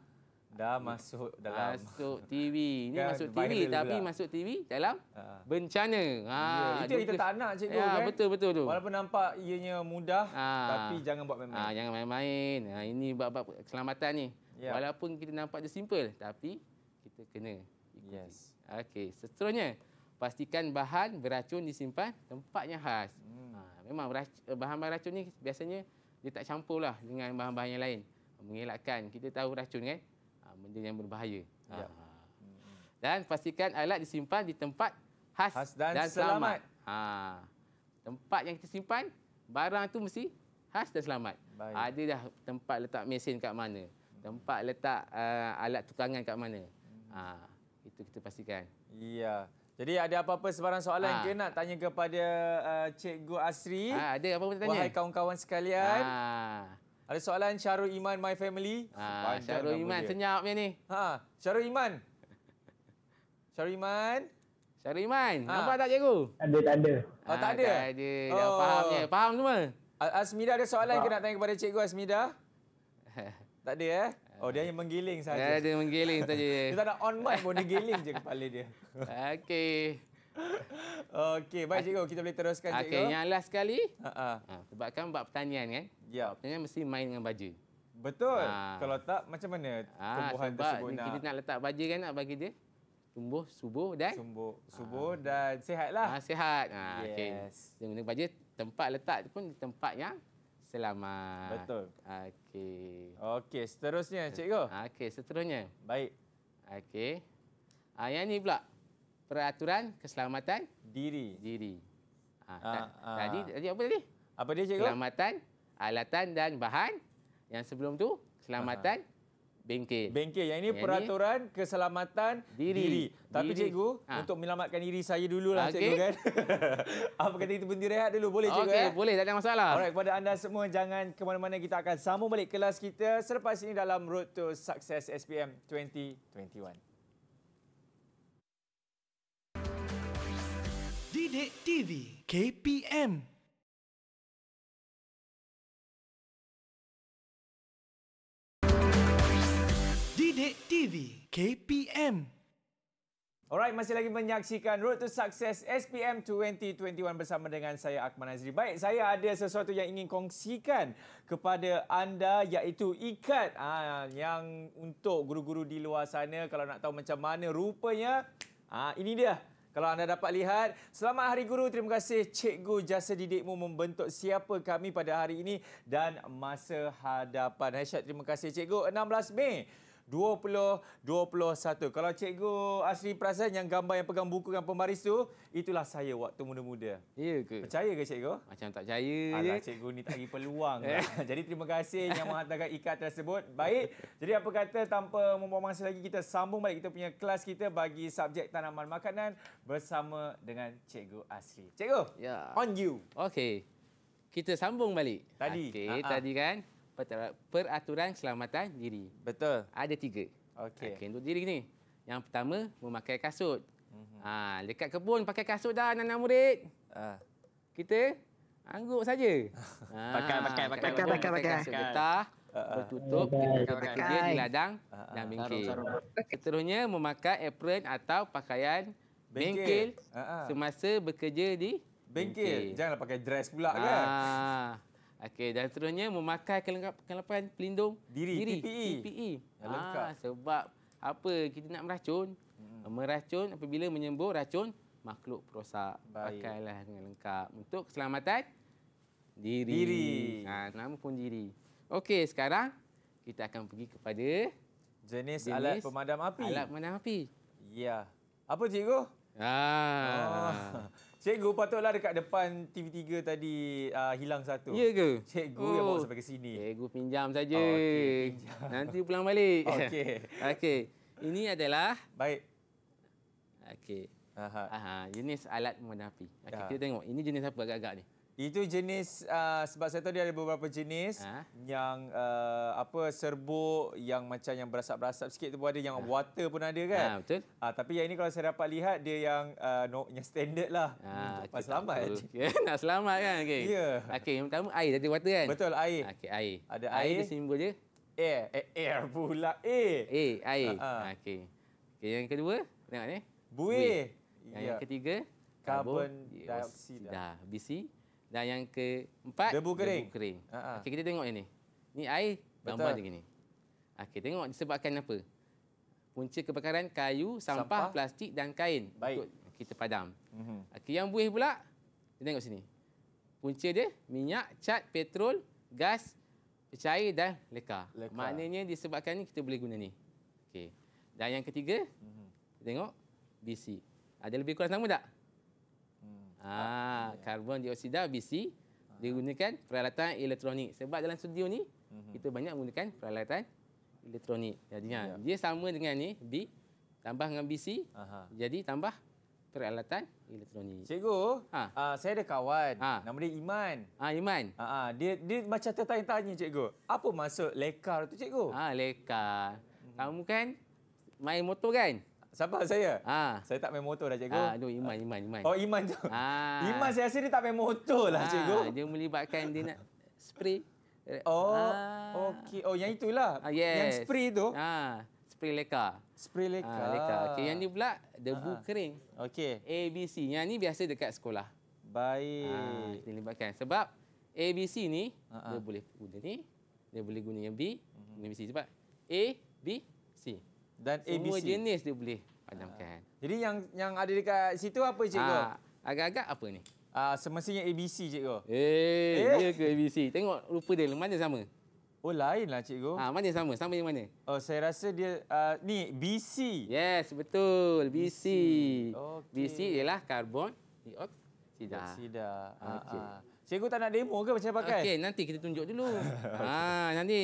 dah masuk dalam masuk TV. Ini kan masuk TV tapi masuk TV dalam ha. bencana. Ha, ya, itu kita tak nak cikgu ya, kan. betul betul tu. Walaupun nampak ianya mudah ha. tapi jangan buat main-main. Ha, jangan main-main. Ha, ini bab keselamatan ni. Ya. Walaupun kita nampak je simple tapi kita kena Yes. Okey, seterusnya pastikan bahan beracun disimpan tempat yang khas. Hmm. Ha, memang bahan-bahan racun ni biasanya dia tak campurlah dengan bahan-bahan yang lain. Mengelakkan kita tahu racun kan? benda yang berbahaya. Ya. Dan pastikan alat disimpan di tempat khas, dan, dan selamat. selamat. Ha. Tempat yang kita simpan, barang tu mesti khas dan selamat. Baik. Ada dah tempat letak mesin kat mana. Tempat letak uh, alat tukangan kat mana. Hmm. Ha. Itu kita pastikan. Ya. Jadi ada apa-apa sebarang soalan ha. yang kita nak tanya kepada uh, Cikgu Asri. Ha, ada apa-apa tanya? Wahai kawan-kawan sekalian. Ha. Ada soalan Syarul Iman My Family. Ha, Syarul Iman, senyap ni. Ha, Syarul Iman. Syarul Iman. Syarul Iman, ha. nampak tak cikgu? Ada, tak ada. Oh, tak ah, ada? Ha, tak ada. Oh. Dah faham je. Faham semua? Asmida ada soalan ke nak tanya kepada cikgu Asmida? tak ada eh? Oh, dia hanya menggiling saja. Dia ada menggiling saja. Kita tak nak on mic pun, dia giling je kepala dia. Okey. Okey, baik cikgu. Kita boleh teruskan cikgu. Okey, yang last sekali. Ha, sebab kan buat pertanian kan? Ya. Pertanian mesti main dengan baju. Betul. Ha. Kalau tak, macam mana ha, tumbuhan ha, tersebut nak? Kita nak letak baju kan nak bagi dia? Tumbuh, subuh dan? Tumbuh subuh ha. dan sihatlah. Ha, sihat. Ha, yes. Okay. Dia guna baju, tempat letak pun tempat yang selamat. Betul. Okey. Okey, seterusnya cikgu. Ha, okey, seterusnya. Baik. Okey. Ha, yang ni pula peraturan keselamatan diri. Diri. Ha, ha, ha. Tadi tadi apa tadi? Apa dia cikgu? Keselamatan alatan dan bahan. Yang sebelum tu keselamatan ha. bengkel. Bengkel. Yang ini yang peraturan ini, keselamatan diri. diri. Tapi diri. cikgu, ha. untuk menyelamatkan diri saya dululah okay. cikgu kan. apa kata kita berhenti rehat dulu? Boleh cikgu? Okey, eh? boleh. Tak ada masalah. Alright, kepada anda semua jangan ke mana-mana kita akan sambung balik kelas kita selepas ini dalam Road to Success SPM 2021. Dede TV KPM Dede TV KPM Alright, masih lagi menyaksikan Road to Success SPM 2021 bersama dengan saya Akman Azri. Baik, saya ada sesuatu yang ingin kongsikan kepada anda iaitu ikat ha, yang untuk guru-guru di luar sana kalau nak tahu macam mana rupanya ha, ini dia kalau anda dapat lihat, selamat Hari Guru. Terima kasih Cikgu jasa didikmu membentuk siapa kami pada hari ini dan masa hadapan. Hashtag terima kasih Cikgu. 16 Mei. 2021. Kalau cikgu asli perasan yang gambar yang pegang buku dengan pembaris tu, itulah saya waktu muda-muda. Ya ke? Percaya ke cikgu? Macam tak percaya. Alah cikgu ni tak bagi peluang. lah. Jadi terima kasih yang menghantarkan ikat tersebut. Baik. Jadi apa kata tanpa membuang masa lagi kita sambung balik kita punya kelas kita bagi subjek tanaman makanan bersama dengan cikgu asli. Cikgu. Ya. On you. Okey. Kita sambung balik. Tadi. Okey, tadi kan? peraturan keselamatan diri. Betul. Ada tiga. Okey. Okay, untuk diri ni. Yang pertama, memakai kasut. Mm-hmm. Ha, dekat kebun pakai kasut dah anak-anak murid. Uh. Kita angguk saja. ha, pakai, pakai, pakai, pakai, pakai, pakai, pakai, kasut getah, uh, uh. kita pakai dia di ladang uh, uh. dan bingkil. Seterusnya, memakai apron atau pakaian bengkel, uh, uh. semasa bekerja di bengkel. Janganlah pakai dress pula uh. kan. Okey, dan seterusnya memakai kelengkapan pelindung diri, diri. PPE. PPE. Ah, sebab apa kita nak meracun? Hmm. Meracun apabila menyembur racun makhluk perosak. Pakailah dengan lengkap untuk keselamatan diri. diri. Ha, nama pun diri. Okey, sekarang kita akan pergi kepada jenis, jenis alat pemadam api. Alat pemadam api. Ya. Apa cikgu? Ah. Oh. Cikgu patutlah dekat depan TV3 tadi uh, hilang satu. Ya ke? Cikgu oh. yang bawa oh. sampai ke sini. Cikgu pinjam saja. Oh, okay. Nanti pulang balik. Okey. Okey. Ini adalah Baik. Okey. Aha. Aha, jenis alat memenapi. Okey, kita tengok. Ini jenis apa agak-agak ni? Itu jenis uh, sebab saya tahu dia ada beberapa jenis ha? yang uh, apa serbuk yang macam yang berasap-berasap sikit tu pun ada yang ha? water pun ada kan. Ha, betul. Uh, tapi yang ini kalau saya dapat lihat dia yang uh, no, yang standard lah. Ha, hmm, Pas selamat. Ya, nak selamat kan okey. Ya. Yeah. Okey yang pertama air tadi water kan. Betul air. Okey air. Ada air. Air simbol dia. Air. air. Eh, air pula. Air. Air. Eh, air. Ha, ha. okey. Okay, yang kedua. Tengok ni. Buih. Buih. Yang, yeah. yang ketiga. karbon dioksida. Dah. BC. Dan yang keempat, debu kering. Debu kering. Ha, ha. Okay, kita tengok ini. Ini air, gambar Betul. dia gini. Okay, tengok disebabkan apa. Punca kebakaran, kayu, sampah, sampah. plastik dan kain. Baik. Untuk kita padam. Mhm. Okay, yang buih pula, kita tengok sini. Punca dia, minyak, cat, petrol, gas, cair dan leka. leka. Maknanya disebabkan ini, kita boleh guna ini. Okay. Dan yang ketiga, mhm. kita tengok, BC. Ada lebih kurang sama tak? Ah, karbon dioksida besi ah. digunakan peralatan elektronik. Sebab dalam studio ni mm kita banyak menggunakan peralatan elektronik. Jadinya yeah. dia sama dengan ni B tambah dengan BC. Aha. Jadi tambah peralatan elektronik. Cikgu, ha. uh, saya ada kawan ha. nama dia Iman. Ah ha, Iman. Ha, uh, dia dia macam tertanya-tanya cikgu. Apa maksud lekar tu cikgu? Ah ha, lekar. mm Kamu kan main motor kan? Siapa saya? Ha. Saya tak main motor dah cikgu. Ha, ah, no, iman, iman, iman. Oh, iman tu. Ha. Iman saya sendiri tak main motor lah ha. cikgu. Dia melibatkan dia nak spray. Oh, ha. okey. Oh, yang itulah. Ha, yes. Yang spray tu. Ha. Spray leka. Spray leka. Ha, leka. Okay, yang ni pula debu ha. kering. Okey. A, B, C. Yang ni biasa dekat sekolah. Baik. Ha, dilibatkan. Sebab A, B, C ni, ha, dia boleh guna ni. Dia boleh guna yang B. Mhm. Guna B, C. Sebab A, B, dan ABC. Semua jenis dia boleh padamkan. Ha. Ah. Jadi yang yang ada dekat situ apa cikgu? Ha. Agak-agak apa ni? Ah ha, semestinya ABC cikgu. Eh, eh, dia ke ABC? Tengok rupa dia mana sama. Oh lainlah cikgu. Ah ha, mana sama? Sama yang mana? Oh saya rasa dia uh, ni BC. Yes, betul. BC. BC, okay. ialah karbon dioksida. Oksida. Okay. Cikgu tak nak demo ke macam pakai? Okey, nanti kita tunjuk dulu. okay. Ha nanti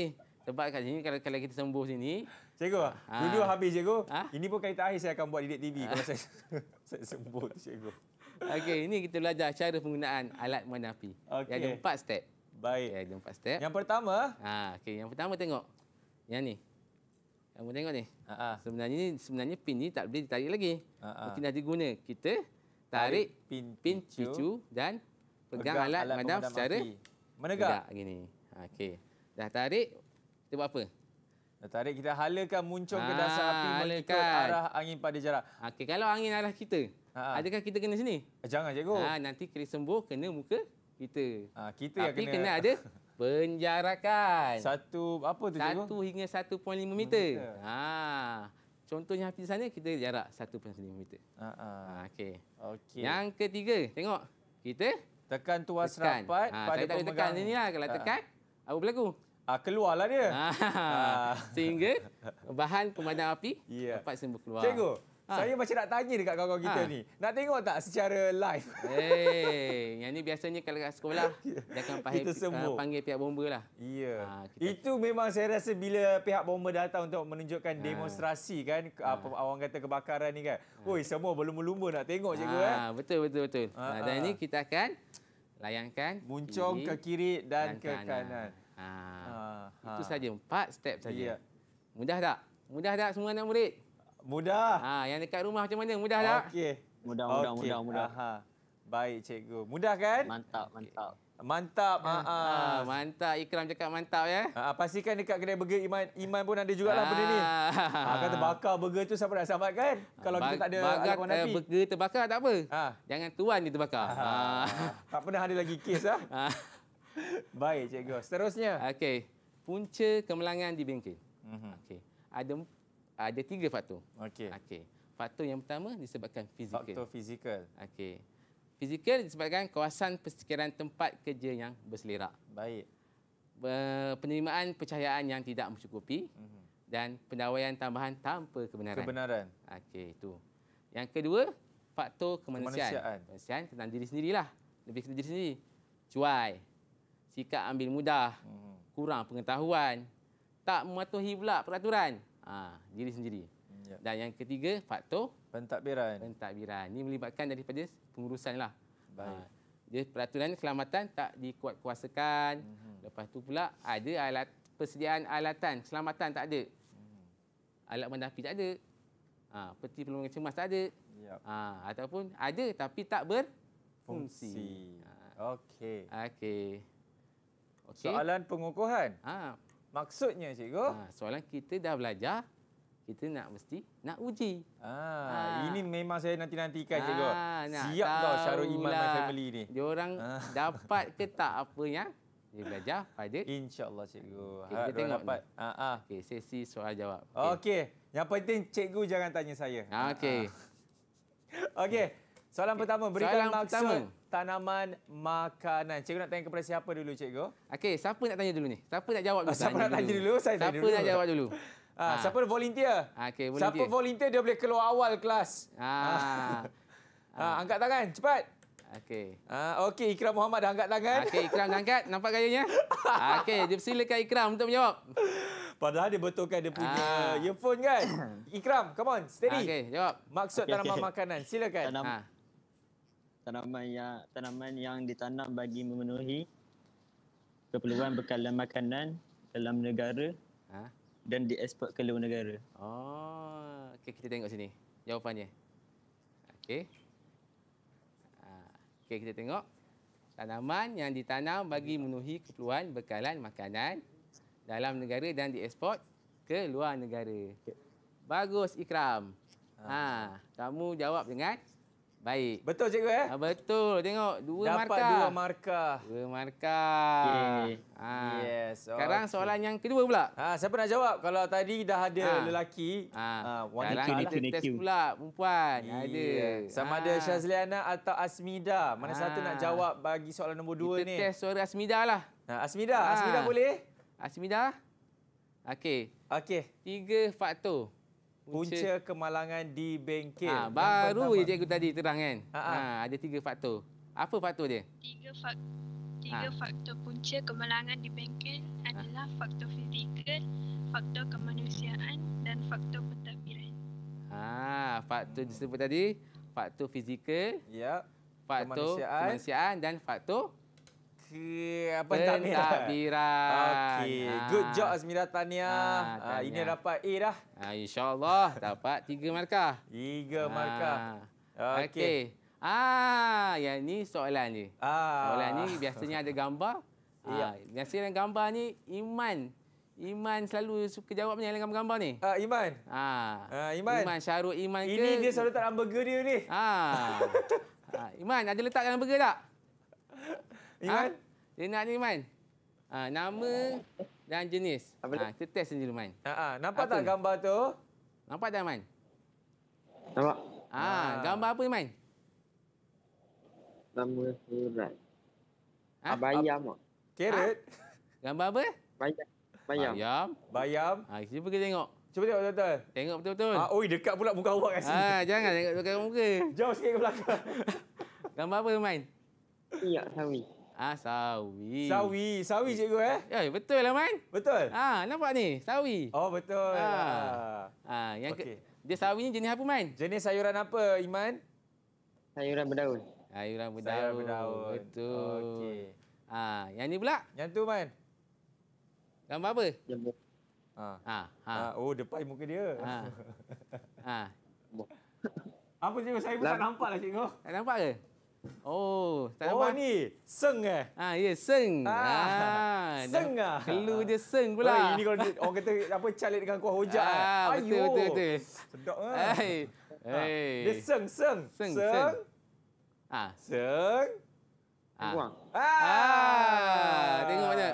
sebab kat sini kalau kita sembuh sini Cikgu, ha. Ah. dulu habis cikgu. Ha? Ini pun kaitan akhir saya akan buat didik TV ha. kalau saya, saya sembuh tu cikgu. Okey, ini kita belajar cara penggunaan alat menafi. Okay. Yang ada empat step. Baik. Yang ada empat step. Yang pertama. Ha, ah, okay. Yang pertama tengok. Yang ni. Kamu tengok ni. Ha-ha. Sebenarnya ni, sebenarnya pin ni tak boleh ditarik lagi. Ha-ha. Mungkin ada guna. Kita tarik, pin, pin, picu, picu dan pegang alat, alat, madam secara api. menegak. Menegak. Gini. Okey. Dah tarik. Kita buat apa? Tarik kita halakan muncung ke dasar api mengikut arah angin pada jarak. Okey, kalau angin arah kita, ha. ha. adakah kita kena sini? Eh, jangan, cikgu. Ha, nanti kena sembuh, kena muka kita. Ha, kita Tapi yang kena... kena ada penjarakan. Satu, apa tu, cikgu? Satu hingga 1.5 meter. Ha. Contohnya api di sana, kita jarak 1.5 meter. Ha, ha. ha okey. Okay. Yang ketiga, tengok. Kita tekan tuas tekan. rapat ha, pada pemegang. Tak tekan sini lah. Kalau ha. ha. tekan, apa berlaku? Ah, keluarlah dia. Ah, ah, sehingga bahan pemadam api yeah. Ya. dapat sembuh keluar. Cikgu, ha. saya macam nak tanya dekat kawan-kawan kita ha. ni. Nak tengok tak secara live? Hey, eh, yang ni biasanya kalau kat sekolah, dia akan panggil, uh, panggil pihak bomba lah. Yeah. Ya. Ha, kita... Itu memang saya rasa bila pihak bomba datang untuk menunjukkan ha. demonstrasi kan, ha. apa orang kata kebakaran ni kan. Ha. Oi, semua berlumba-lumba nak tengok cikgu ha. kan. Betul, betul, betul. Ha. Ha. Dan ini kita akan layangkan. Muncung ke kiri dan, dan ke kanan. kanan. Ha. Itu ah. saja empat step saja. Yeah. Mudah tak? Mudah tak semua anak murid? Mudah. Ha, yang dekat rumah macam mana? Mudah tak? Okey. Mudah, mudah, okay. mudah, mudah. Aha. Baik cikgu. Mudah kan? Mantap, mantap. Mantap. Ha, ha. ha mantap. Ikram cakap mantap ya. Ha, pastikan dekat kedai burger Iman Iman pun ada juga ha. benda ni. Ha, kata bakar burger tu siapa nak sahabat kan? Kalau kita tak ada alat uh, burger terbakar tak apa. Ha. Jangan tuan dia terbakar. Ha. ha. Tak pernah ada lagi kes ah. Ha. Baik, Cikgu. Seterusnya. Okey. Punca kemalangan di bengkel. Mm-hmm. Okey. Ada ada tiga faktor. Okey. Okey. Faktor yang pertama disebabkan fizikal. Faktor fizikal. Okey. Fizikal disebabkan kawasan persekitaran tempat kerja yang berselerak. Baik. Penerimaan percayaan yang tidak mencukupi mm-hmm. dan pendawaian tambahan tanpa kebenaran. Kebenaran. Okey, itu. Yang kedua, faktor kemanusiaan. Kemanusiaan, kemanusiaan tentang diri sendirilah. Lebih kepada diri sendiri. Cuai, sikap ambil mudah, hmm. kurang pengetahuan, tak mematuhi pula peraturan ha, diri sendiri. Ya. Dan yang ketiga, faktor pentadbiran. Pentadbiran. Ini melibatkan daripada pengurusan lah. Ha, Baik. Ha, jadi peraturan keselamatan tak dikuatkuasakan. Hmm. Lepas tu pula ada alat persediaan alatan keselamatan tak ada. Hmm. Alat mendapi tak ada. Ha, peti pelumbang cemas tak ada. Ya. Ha, ataupun ada tapi tak berfungsi. Fungsi. Ha. Okey. Okey. Okay. Soalan pengukuhan. Ha. Maksudnya cikgu? Ha, soalan kita dah belajar, kita nak mesti nak uji. Ha, ha. Ini memang saya nanti-nantikan cikgu. Ha, Siap tau syarul iman my family ni. Diorang ha. Ah. dapat ke tak yang Dia belajar pada... InsyaAllah cikgu. Okay, kita tengok dapat. ni. Ha, ha. Okay, sesi soal jawab. Okay. okay. Yang penting cikgu jangan tanya saya. Okay. Ha. Okay. Soalan okay. pertama, berikan Soalan maksud pertama. tanaman makanan. Cikgu nak tanya kepada siapa dulu, cikgu? Okey, siapa nak tanya dulu ni? Siapa nak jawab dulu? Oh, siapa nak tanya dulu? dulu? Saya tanya siapa dulu. nak jawab dulu? Ha, ha. Siapa volunteer? Okay, volunteer? Siapa volunteer, dia boleh keluar awal kelas. Ha. Ha. Ha. Angkat tangan, cepat. Okey. Uh, okay. Ikram Muhammad dah angkat tangan. Okey, Ikram dah angkat. Nampak gayanya? Okey, dia silakan Ikram untuk menjawab. Padahal dia betulkan dia punya uh. earphone kan? Ikram, come on, steady. Okey, jawab. Maksud okay, tanaman okay. makanan, silakan. Tanam, ha tanaman yang tanaman yang ditanam bagi memenuhi keperluan bekalan makanan dalam negara ha? dan diekspor ke luar negara. Oh, okay, kita tengok sini jawapannya. Okey. Ha, okay kita tengok. Tanaman yang ditanam bagi memenuhi keperluan bekalan makanan dalam negara dan diekspor ke luar negara. Bagus, Ikram. Ah. Ha, kamu jawab dengan Baik. Betul cikgu eh? Ah, betul. Tengok dua Dapat markah. Dapat dua markah. Dua markah. Okay. Ha. Ah. Yes. Okay. Sekarang soalan yang kedua pula. Ha, siapa nak jawab? Kalau tadi dah ada ha. lelaki, ha. ha. Sekarang kita test Q. pula perempuan. Yeah. Ada. Sama ha. ada Syazliana atau Asmida. Mana ha. satu nak jawab bagi soalan nombor dua kita ni? Kita test suara Asmida lah. Ha. Asmida, ha. Asmida boleh? Asmida. Okey. Okey. Tiga faktor punca, kemalangan di bengkel. Ha, baru je cikgu tadi terang kan. Ha, ha. Ha, ada tiga faktor. Apa faktor dia? Tiga, fak tiga ha. faktor punca kemalangan di bengkel adalah ha. faktor fizikal, faktor kemanusiaan dan faktor pentadbiran. Ha, faktor hmm. disebut tadi, faktor fizikal, ya, faktor kemanusiaan, kemanusiaan dan faktor ke apa pentadbiran. Okey, ha. good job Azmira Tania. Ha, ha, ini dapat A dah. Ha, InsyaAllah dapat tiga markah. Tiga ha. markah. Ha. Okey. Okay. Ah, yang ni soalan ni. Ah. Soalan ni biasanya ada gambar. Ya. Ha, yang gambar ni Iman. Iman selalu suka jawab punya dengan gambar ni. Ah Iman. Ha. Ah Uh, Iman. Iman Syarul Iman ke? Ini dia selalu letak hamburger dia ni. Ah. ha. Iman, ada letakkan hamburger tak? Iman. Ha? Ah, dia nak ni Iman. Ha, nama dan jenis. Ha, kita test sendiri Iman. Ha, nampak apa tak ni? gambar tu? Nampak tak Iman? Nampak. Ha, ha. Gambar apa Iman? Nama surat. Ha? Bayam. Carrot. Ha? Gambar apa? Bayam. Bayam. Bayam. Bayam. Ha, kita pergi tengok. Cuba tengok betul-betul. Tengok betul-betul. Ha, oi, dekat pula muka awak kat sini. Ha, jangan tengok dekat muka. Jauh sikit ke belakang. Gambar apa, Man? Minyak sawi. Ah sawi. Sawi, sawi cikgu eh? Ya, ya, betul lah man. Betul. Ah, nampak ni, sawi. Oh, betul. Ah. ah. Ha, yang okay. ke, dia sawi ni jenis apa man? Jenis sayuran apa, Iman? Sayuran berdaun. Sayuran berdaun. Sayuran berdaun. Betul. Okey. Ah, yang ni pula? Yang tu man. Gambar apa? Jambu. Ah. Ah, ha. ha. ha. oh depan muka dia. Ah. Ha. ah. Apa cikgu? Saya pun Lam tak nampak lah cikgu. Tak nampak ke? Oh, tak oh, ni seng eh? ah ya, yeah, seng. Ah, ah seng ah. Kelu dia seng pula. Oh, ini kalau orang kata apa calit dengan kuah rojak. Ah, eh. betul, betul, betul, betul. Sedap eh? ah. Hey. Dia seng, seng. Seng, seng. Ah, seng. Ah. Kuang. Ah. ah. tengok macam.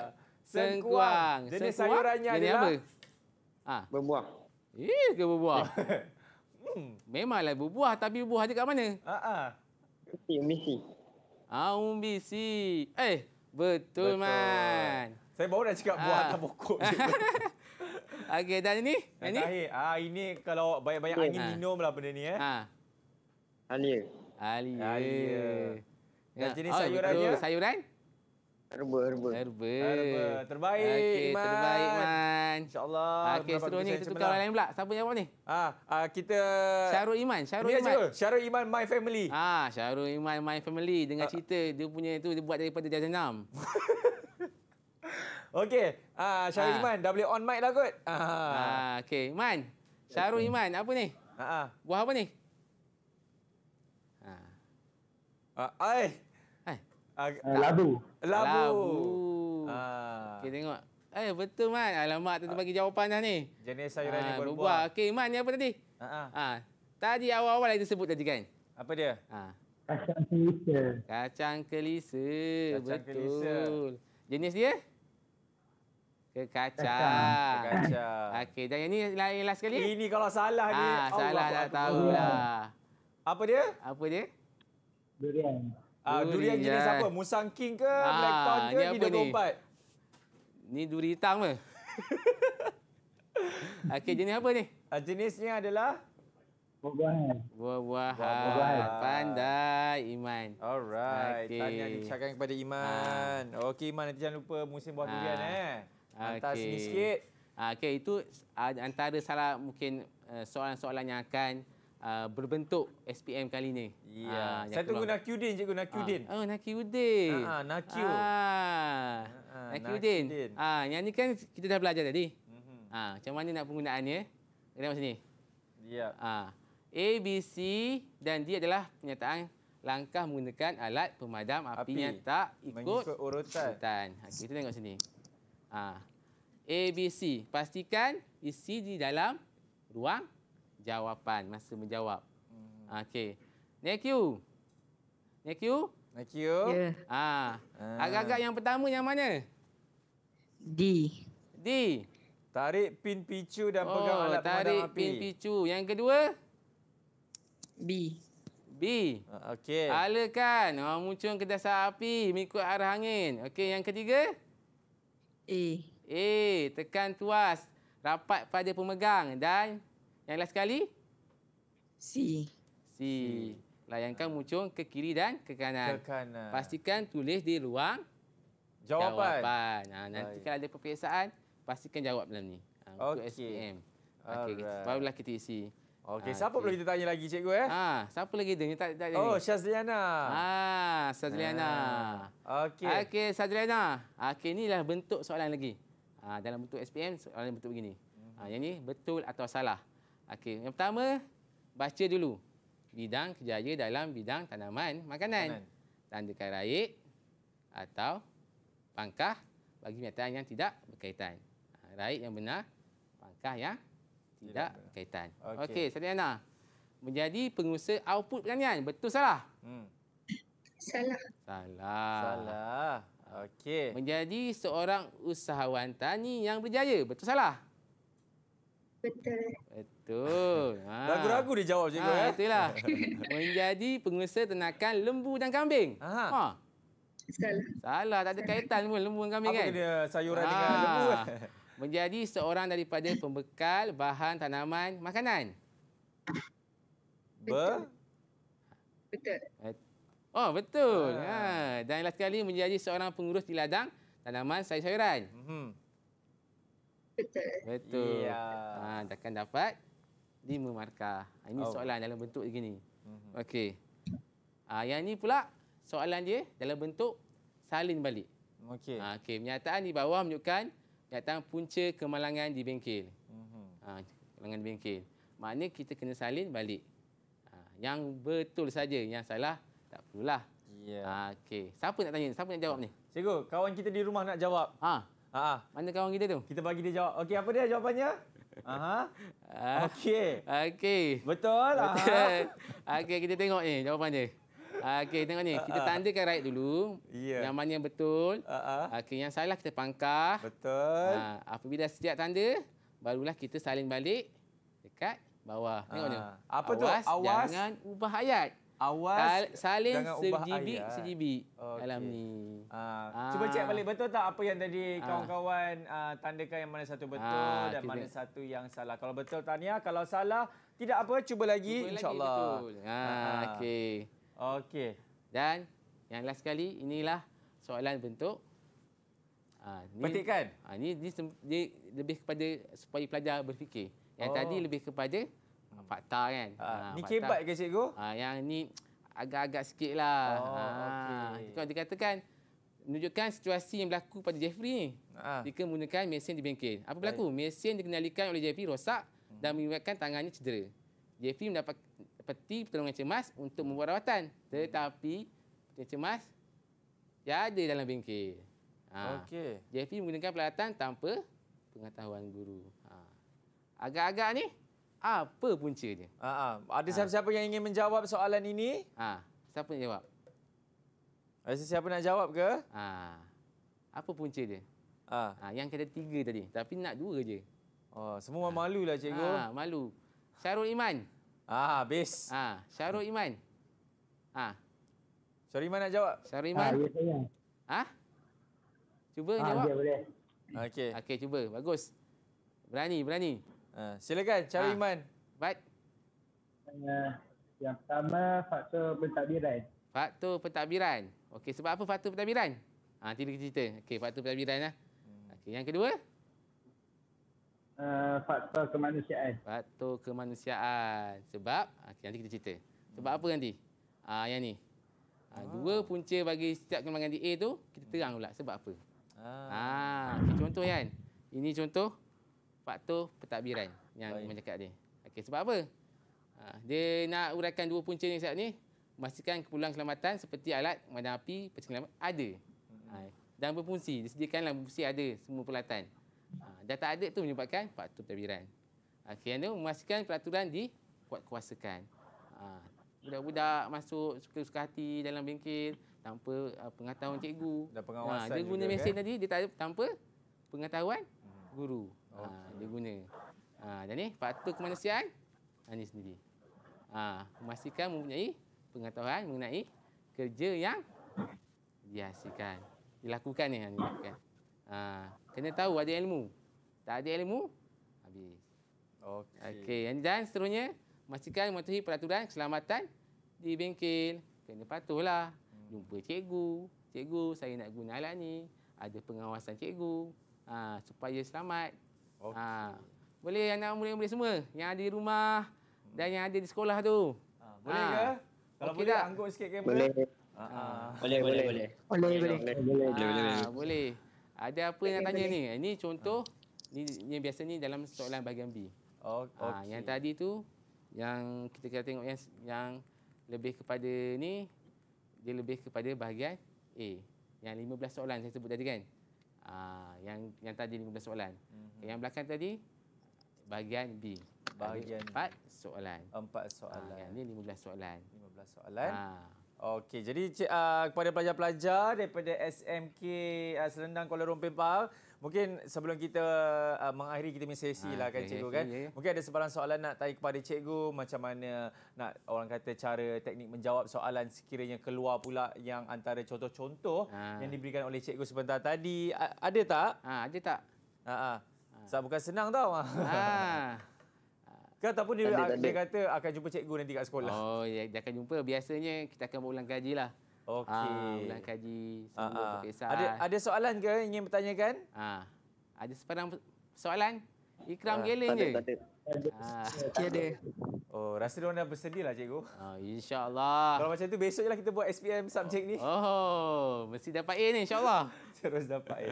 Seng kuang. Jenis sayurannya kuang? adalah. Jenis apa? Ah. Berbuah. Eh, ke berbuah? hmm. Memanglah berbuah tapi buah dia kat mana? Ha ah. ah. Umbisi, Umbisi. Ah, Umbisi. Eh, betul, betul. Man. Saya baru ah. dah cakap buah atas pokok. Okey, dan ini? Yang ini? Ah, ini kalau banyak-banyak okay. angin ha. minum lah benda ni. Eh. Ha. Alia. Alia. Alia. Dan ya. jenis oh, sayurannya? Sayuran? Herba, herba. Herba. herba. Terbaik, okay, Man. Terbaik, Man. InsyaAllah. Okey, seterusnya kita tukar orang lain pula. Siapa yang jawab ni? Ah, ha, kita... Syarul Iman. Syarul Iman. Juga. Syarul Iman, My Family. Ah, Syarul Iman, My Family. Dengan ha. cerita dia punya itu, dia buat daripada jajan enam. Okey. Ha, Syarul ha. Iman, dah boleh on mic dah kot. Ha. Ha, ha. Okey, Iman. Syarul okay. Iman, apa ni? Ah, Buah apa ni? Ah, Ha, ai. Eh, labu. Labu. labu. Ah. Okey tengok. Eh betul Man. Alamak ah, tu bagi jawapan dah ni. Jenis sayuran ah, yang berbuah. Okey Man ni apa tadi? Ha ah. ah. Tadi awal-awal lagi sebut tadi kan. Apa dia? Ah. Kacang kelisa. Kacang kelisa. Kacang betul. Kelisa. Jenis dia? Kekacang. Kekacang. Okey, dan yang ni lain last sekali. Ini kalau salah ni. Ah, salah dah tahulah. Apa dia? Apa dia? Durian. Ah, uh, durian jenis yeah. apa? Musang King ke? Ah, Black Thorn ke? Bido Gombat? Ni duri hitam ke? Okey, jenis apa ni? Uh, jenisnya adalah? Buah-buahan. Buah-buahan. Pandai, Iman. Alright. Okay. Tanya dicakap kepada Iman. Ha. Okey, Iman. Nanti jangan lupa musim buah ha. durian. Eh. Hantar okay. sini sikit. Ha, Okey, itu antara salah mungkin eh, soalan-soalan uh, yang akan... Uh, berbentuk SPM kali ni. Ya. Uh, Saya tunggu Nakyudin, cikgu Nakyudin. Ah, oh, Nakyudin. Ha, ah, Nakyu. Ha. Ah. Nakyudin. Ah. Ah, ah, yang ni kan kita dah belajar tadi. Mhm. Ah, macam mana nak penggunaannya? Kita masuk sini. Ya. Ah, A B C dan dia adalah pernyataan langkah menggunakan alat pemadam api, api. yang tak ikut Mengikut urutan. urutan. Ha, kita tengok sini. Ah. A B C. Pastikan isi di dalam ruang jawapan masa menjawab. Hmm. Okey. Nekyu. Nekyu? Nekyu. Ya. Ah. Ah. Agak-agak yang pertama yang mana? D. D. Tarik pin picu dan oh, pegang alat pemadam api. Tarik pin picu. Yang kedua? B. B. Ah, okey. Alakan. Oh, muncul ke dasar api. Mengikut arah angin. Okey. Yang ketiga? A. A. Tekan tuas. Rapat pada pemegang. Dan? Yang last sekali? Si. Si. Layangkan muncung ke kiri dan ke kanan. Ke kanan. Pastikan tulis di ruang jawapan. jawapan. Ha, nanti kalau ada perpiksaan, pastikan jawab dalam ni. Ha, Okey. SPM. Okey, barulah kita isi. Okey, ha, siapa okay. boleh kita tanya lagi cikgu eh? Ha, siapa lagi dia? Tak, tak, oh, Shazliana. Ha, Shazliana. Ah. Ha. Okey. Okey, Shazliana. Okey, inilah bentuk soalan lagi. Ha, dalam bentuk SPM, soalan bentuk begini. Hmm. Ha, yang ni betul atau salah? Okey, yang pertama baca dulu bidang kejaya dalam bidang tanaman makanan. Tandakan raik atau pangkah bagi penyataan yang tidak berkaitan. Ha, raik yang benar, pangkah yang tidak berkaitan. Okey, okay, Saliana. Menjadi pengusaha output pertanian. Betul salah? Hmm. Salah. Salah. Salah. Okey. Menjadi seorang usahawan tani yang berjaya. Betul salah? Betul. Betul. Betul. Ha. Ragu-ragu dia jawab macam ha, itu. Eh. Ya? Itulah. Menjadi pengusaha tenakan lembu dan kambing. Ha. Salah. Salah. Tak ada kaitan pun lembu dan kambing Apa kan? Apa dia sayuran ha. dengan lembu? Eh? Menjadi seorang daripada pembekal bahan tanaman makanan. Betul. Betul. Oh, betul. Ah. Ha. Dan last kali menjadi seorang pengurus di ladang tanaman sayur-sayuran. Mm-hmm. Betul. Betul. Ya. Ha, takkan dapat lima markah. Ah, ini oh. soalan dalam bentuk begini. Mm-hmm. Okey. Ah uh, yang ini pula soalan dia dalam bentuk salin balik. Okey. Ah uh, okey, pernyataan di bawah menunjukkan datang punca kemalangan di bengkel. Mm-hmm. Uh, kemalangan di bengkel. Maknanya kita kena salin balik. Uh, yang betul saja, yang salah tak perlulah. Ya. Yeah. Uh, okey. Siapa nak tanya? Siapa nak jawab ni? Cikgu, kawan kita di rumah nak jawab. Ha. Uh. Ha. Mana kawan kita tu? Kita bagi dia jawab. Okey, apa dia jawapannya? Aha. Ah. Okey. Okey. Betul. Betul. Okey, kita tengok ni jawapan dia. Okey, tengok ni. Kita ah, ah. tandakan right dulu. Yeah. Yang mana yang betul. Uh-huh. Okey, yang salah kita pangkah. Betul. Ha, apabila setiap tanda, barulah kita saling balik dekat bawah. Tengok ni. Apa tu? Awas. Jangan ubah ayat. Awas Salin sejibik sejibik okay. alam ni. Uh, ah. Cuba cek balik betul tak apa yang tadi ah. kawan-kawan uh, tandakan yang mana satu betul ah, dan kita. mana satu yang salah. Kalau betul tanya, kalau salah tidak apa cuba lagi insya-Allah. Ha okey. Okey. Dan yang last sekali inilah soalan bentuk Ha, ni, Petikkan. Ha, ni, ni, ni lebih kepada supaya pelajar berfikir. Yang oh. tadi lebih kepada Hmm. fakta kan. Ha, ha, ni fakta. kebat ke cikgu? Ha, yang ni agak-agak sikit lah. Oh, ha, okay. Dia katakan, menunjukkan situasi yang berlaku pada Jeffrey ni. Ha. Jika menggunakan mesin di bengkel. Apa berlaku? Baik. Mesin dikenalikan oleh Jeffrey rosak hmm. dan menyebabkan tangannya cedera. Jeffrey mendapat peti pertolongan cemas untuk membuat rawatan. Hmm. Tetapi peti cemas tiada dalam bengkel. Ha. Okey. Jeffrey menggunakan peralatan tanpa pengetahuan guru. Ha. Agak-agak ni apa puncanya? Ha, ha. Ada ha. siapa-siapa yang ingin menjawab soalan ini? Ha. Siapa yang jawab? Ada siapa nak jawab ke? Ha. Apa punca dia? Ha. Ha. Yang kata tiga tadi, tapi nak dua je. Oh, semua ha. lah cikgu. Ha, malu. Syarul Iman. Ah, ha, habis. Ha. Syarul Iman. Ha. Syarul Iman nak jawab? Syarul Iman. Ha, ha? Cuba ha, jawab. Okey. Okey, cuba. Bagus. Berani, berani. Ha, silakan cari ha. Iman. Baik. Yang pertama faktor pentadbiran. Faktor pentadbiran. Okey sebab apa faktor pentadbiran? ha, nanti kita cerita. Okey faktor pentadbiran lah. Okey yang kedua? Uh, faktor kemanusiaan. Faktor kemanusiaan. Sebab okey nanti kita cerita. Sebab hmm. apa nanti? Ah ha, yang ni. Ha, ah. dua punca bagi setiap kemenangan di A tu kita terang pula sebab apa. Ah. Ha, contoh kan. Ini contoh faktor pentadbiran yang Baik. mencakap dia. Okey, sebab apa? Ha, dia nak uraikan dua punca ni saat ni. Memastikan kepulangan keselamatan seperti alat pemadam api, pecah keselamatan ada. Ha, dan berfungsi, disediakanlah fungsi ada semua peralatan. Ha, dah tak ada tu menyebabkan faktor pentadbiran. Okey, yang tu memastikan peraturan di kuat dikuatkuasakan. Budak-budak masuk suka-suka hati dalam bengkel tanpa uh, pengetahuan cikgu. Dan pengawasan ha, dia guna mesin kan? tadi, dia tak ada tanpa pengetahuan guru. Okay. Oh, ah, ha, dia guna. Ha, ah, dan ni faktor kemanusiaan ini ah, sendiri. Ha, memastikan mempunyai pengetahuan mengenai kerja yang dihasilkan. Dilakukan ni. Dilakukan. Ha, kena tahu ada ilmu. Tak ada ilmu, habis. Okay. Okay. Dan seterusnya, memastikan mematuhi peraturan keselamatan di bengkel. Kena patuhlah. Hmm. Jumpa cikgu. Cikgu, saya nak guna alat ni. Ada pengawasan cikgu ha, supaya selamat. Okay. Ha, boleh anak murid boleh semua yang ada di rumah dan yang ada di sekolah tu. Ha, boleh ha. ke? Kalau okay boleh tak? angkut sikit kamera. Boleh. Ha. Boleh, ha. boleh, boleh, boleh. Boleh, boleh. Boleh, boleh. Boleh, boleh. Ha, boleh. Ada apa boleh, nak tanya boleh. ni? Ini contoh ha. ni yang biasa ni dalam soalan bahagian B. Oh, ha, okey. Ha, yang tadi tu yang kita kena tengok yang yang lebih kepada ni dia lebih kepada bahagian A. Yang 15 soalan saya sebut tadi kan? Aa, ah, yang yang tadi 15 soalan. Mm-hmm. Yang belakang tadi bahagian B. Bahagian empat soalan. Empat ah, soalan. Aa, yang ini 15 soalan. 15 soalan. Aa. Ah. Okey, jadi uh, kepada pelajar-pelajar daripada SMK uh, Serendang Kuala Lumpur, Mungkin sebelum kita uh, mengakhiri kita punya sesi ha, lah kan okay, ya, cikgu okay, ya, kan. Okay. Ya, Mungkin ada sebarang soalan nak tanya kepada cikgu macam mana nak orang kata cara teknik menjawab soalan sekiranya keluar pula yang antara contoh-contoh ha. yang diberikan oleh cikgu sebentar tadi. A- ada tak? Ha, ada tak? Ha, ha. ha. Sebab bukan senang tau. Ha. Ke ataupun dia, tanda, tanda. dia kata akan jumpa cikgu nanti kat sekolah. Oh, dia, dia akan jumpa. Biasanya kita akan berulang kaji lah. Okey. Ah, bulan kaji sebelum ah, perpisahan. Ah. Ada ada soalan ke yang ingin bertanyakan? Ah. Ada sepanjang soalan? Ikram ah, geleng je. Tak ada. Ah, okay ya Oh, rasa dia orang dah bersedia lah cikgu. Ah, InsyaAllah. Kalau macam tu, besok je lah kita buat SPM subjek ni. Oh, mesti dapat A ni insyaAllah. Terus dapat A.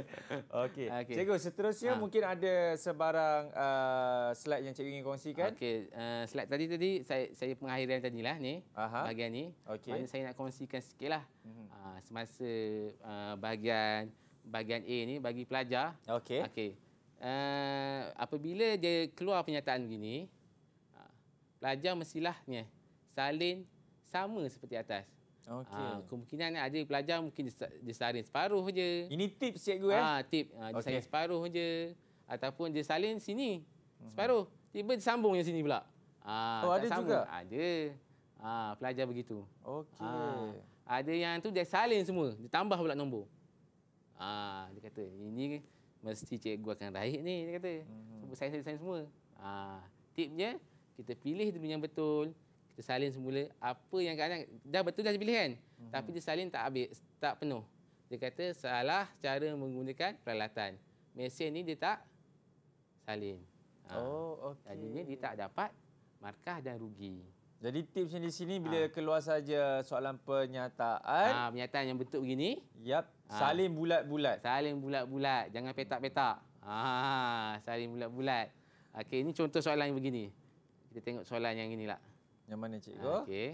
Okey. Okay. Cikgu, seterusnya ha. mungkin ada sebarang uh, slide yang cikgu ingin kongsikan. Okey, uh, slide tadi tadi saya, saya pengakhiran tadi lah ni. Aha. Bahagian ni. Okey. Saya nak kongsikan sikit lah. Uh, semasa uh, bahagian bahagian A ni bagi pelajar. Okey. Okey. Eh, apabila dia keluar pernyataan begini, uh, pelajar mestilahnya salin sama seperti atas. Okay. Uh, ah, kemungkinan ada pelajar mungkin dia salin separuh je. Ini tip cikgu eh? Ah, uh, tip. Uh, dia okay. salin separuh je. Ataupun dia salin sini. Hmm. Separuh. Tiba dia sambung yang sini pula. Uh, oh, ada sama. juga? Ada. Ah, pelajar begitu. Okey. Uh, ada yang tu dia salin semua. Dia tambah pula nombor. Ah, uh, dia kata ini mesti gua akan raih ni dia kata. Mhm. Sebab saya saya semua. Ha, tipnya kita pilih dulu yang betul, kita salin semula apa yang kat dah betul dah pilih kan. Mm-hmm. Tapi dia salin tak habis, tak penuh. Dia kata salah cara menggunakan peralatan. Mesin ni dia tak salin. Ha, oh, okey. Jadi dia tak dapat markah dan rugi. Jadi tips yang di sini bila ha. keluar saja soalan pernyataan. Ah, ha, penyataan yang betul begini. Yap. Ha. Salim bulat-bulat. Salim bulat-bulat. Jangan petak-petak. Ha. Salim bulat-bulat. Okay, ini contoh soalan yang begini. Kita tengok soalan yang ini Yang mana cikgu? Ha, okay,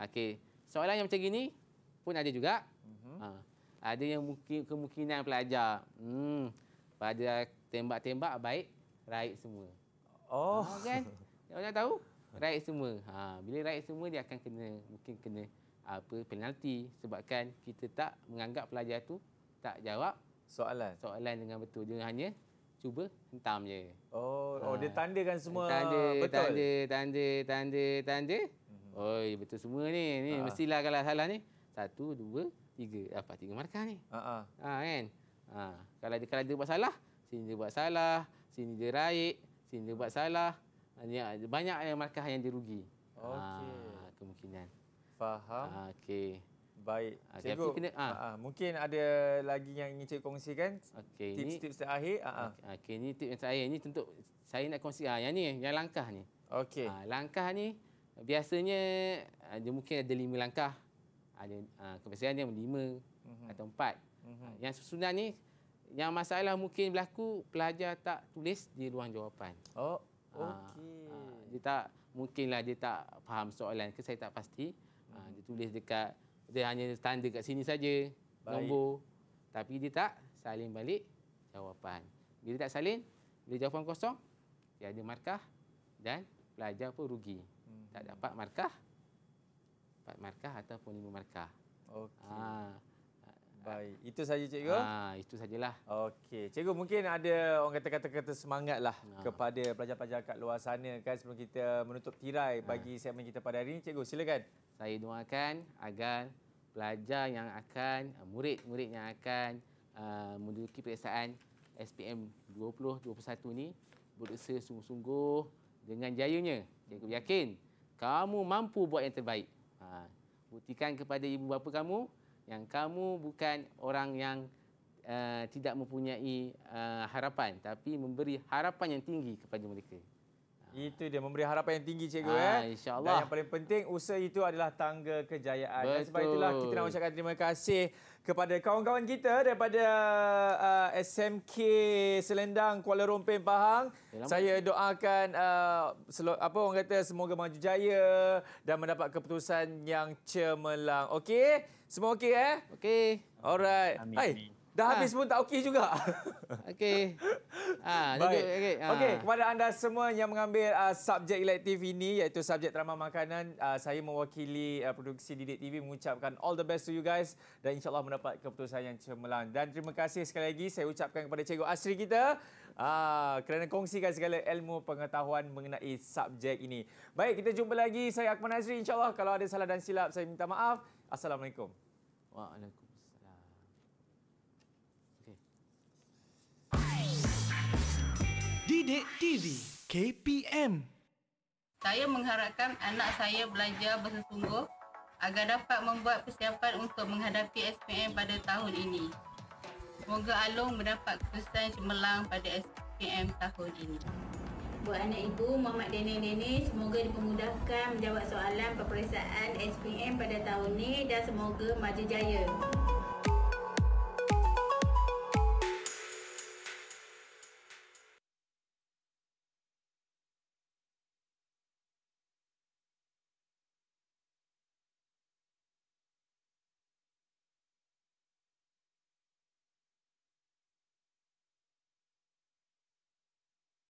okay. Soalan yang macam ini pun ada juga. Uh-huh. Ha. Ada yang mungkin, kemungkinan pelajar. Hmm. Pada tembak-tembak baik, raik semua. Oh. Ha, kan? Orang tahu? Raik semua. Ha. Bila raik semua, dia akan kena, mungkin kena apa penalti sebabkan kita tak menganggap pelajar tu tak jawab soalan soalan dengan betul dia hanya cuba hentam je. Oh, oh ha. oh dia tandakan semua tanda, betul. Tanda, tanda, tanda, tanda. Mm-hmm. Oi, betul semua ni. Ni ha. mestilah kalau salah ni. Satu, dua, tiga. apa tiga markah ni. Ha-ha. Ha, kan? Ha. Kalau, dia, kalau dia buat salah, sini dia buat salah. Sini dia raik. Sini dia buat salah. Banyak, banyak markah yang dirugi. rugi. Okey. Ha faham. Okay. Baik. Okay, cikgu, kena, ha. Ah. aa, ah, mungkin ada lagi yang ingin cikgu kongsikan? Okey. Tips-tips terakhir. Ah, okay. ini tips yang terakhir. Ini tentu saya nak kongsi. Ha, yang ni, yang langkah ni. Okey. Langkah ni, biasanya dia mungkin ada lima langkah. Ada kebiasaan yang lima mm-hmm. atau empat. Mm-hmm. Yang susunan ni, yang masalah mungkin berlaku, pelajar tak tulis di ruang jawapan. Oh, okey. Dia tak, mungkinlah dia tak faham soalan ke, saya tak pasti. Ha, dia tulis dekat dia hanya tanda dekat sini saja nombor. Tapi dia tak salin balik jawapan. Bila tak salin, bila jawapan kosong, dia ada markah dan pelajar pun rugi. Hmm. Tak dapat markah. Dapat markah ataupun lima markah. Okay. Ha. Baik. Itu saja cikgu. Ha, itu sajalah. Okey. Cikgu mungkin ada orang kata kata-kata semangatlah ha. kepada pelajar-pelajar kat luar sana kan sebelum kita menutup tirai ha. bagi segmen kita pada hari ini. Cikgu silakan. Saya doakan agar pelajar yang akan eh, murid-murid yang akan uh, menduduki peperiksaan SPM 2021 ni berusaha sungguh-sungguh dengan jayanya. Cikgu yakin kamu mampu buat yang terbaik. Ha. Buktikan kepada ibu bapa kamu yang kamu bukan orang yang uh, tidak mempunyai uh, harapan tapi memberi harapan yang tinggi kepada mereka. Itu dia memberi harapan yang tinggi cikgu ha, InsyaAllah Dan yang paling penting usaha itu adalah tangga kejayaan Betul. Dan sebab itulah kita nak ucapkan terima kasih kepada kawan-kawan kita daripada uh, SMK Selendang Kuala Rumpin Pahang Yalah. saya doakan uh, selo, apa orang kata semoga maju jaya dan mendapat keputusan yang cemerlang okey semua okey eh okey alright amin, amin. Dah ha. habis pun tak okey juga. Okey. Ha, Baik. Okey, ha. okay, kepada anda semua yang mengambil uh, subjek elektif ini, iaitu subjek drama makanan, uh, saya mewakili uh, produksi Didik TV mengucapkan all the best to you guys dan insyaAllah mendapat keputusan yang cemerlang. Dan terima kasih sekali lagi saya ucapkan kepada Cikgu Asri kita uh, kerana kongsikan segala ilmu pengetahuan mengenai subjek ini. Baik, kita jumpa lagi. Saya Akman Azri. InsyaAllah kalau ada salah dan silap, saya minta maaf. Assalamualaikum. Waalaikumsalam. Didik TV KPM Saya mengharapkan anak saya belajar bersungguh agar dapat membuat persiapan untuk menghadapi SPM pada tahun ini. Semoga Alung mendapat kesan cemerlang pada SPM tahun ini. Buat anak ibu, Muhammad Dene-Dene, semoga dipermudahkan menjawab soalan peperiksaan SPM pada tahun ini dan semoga maju jaya.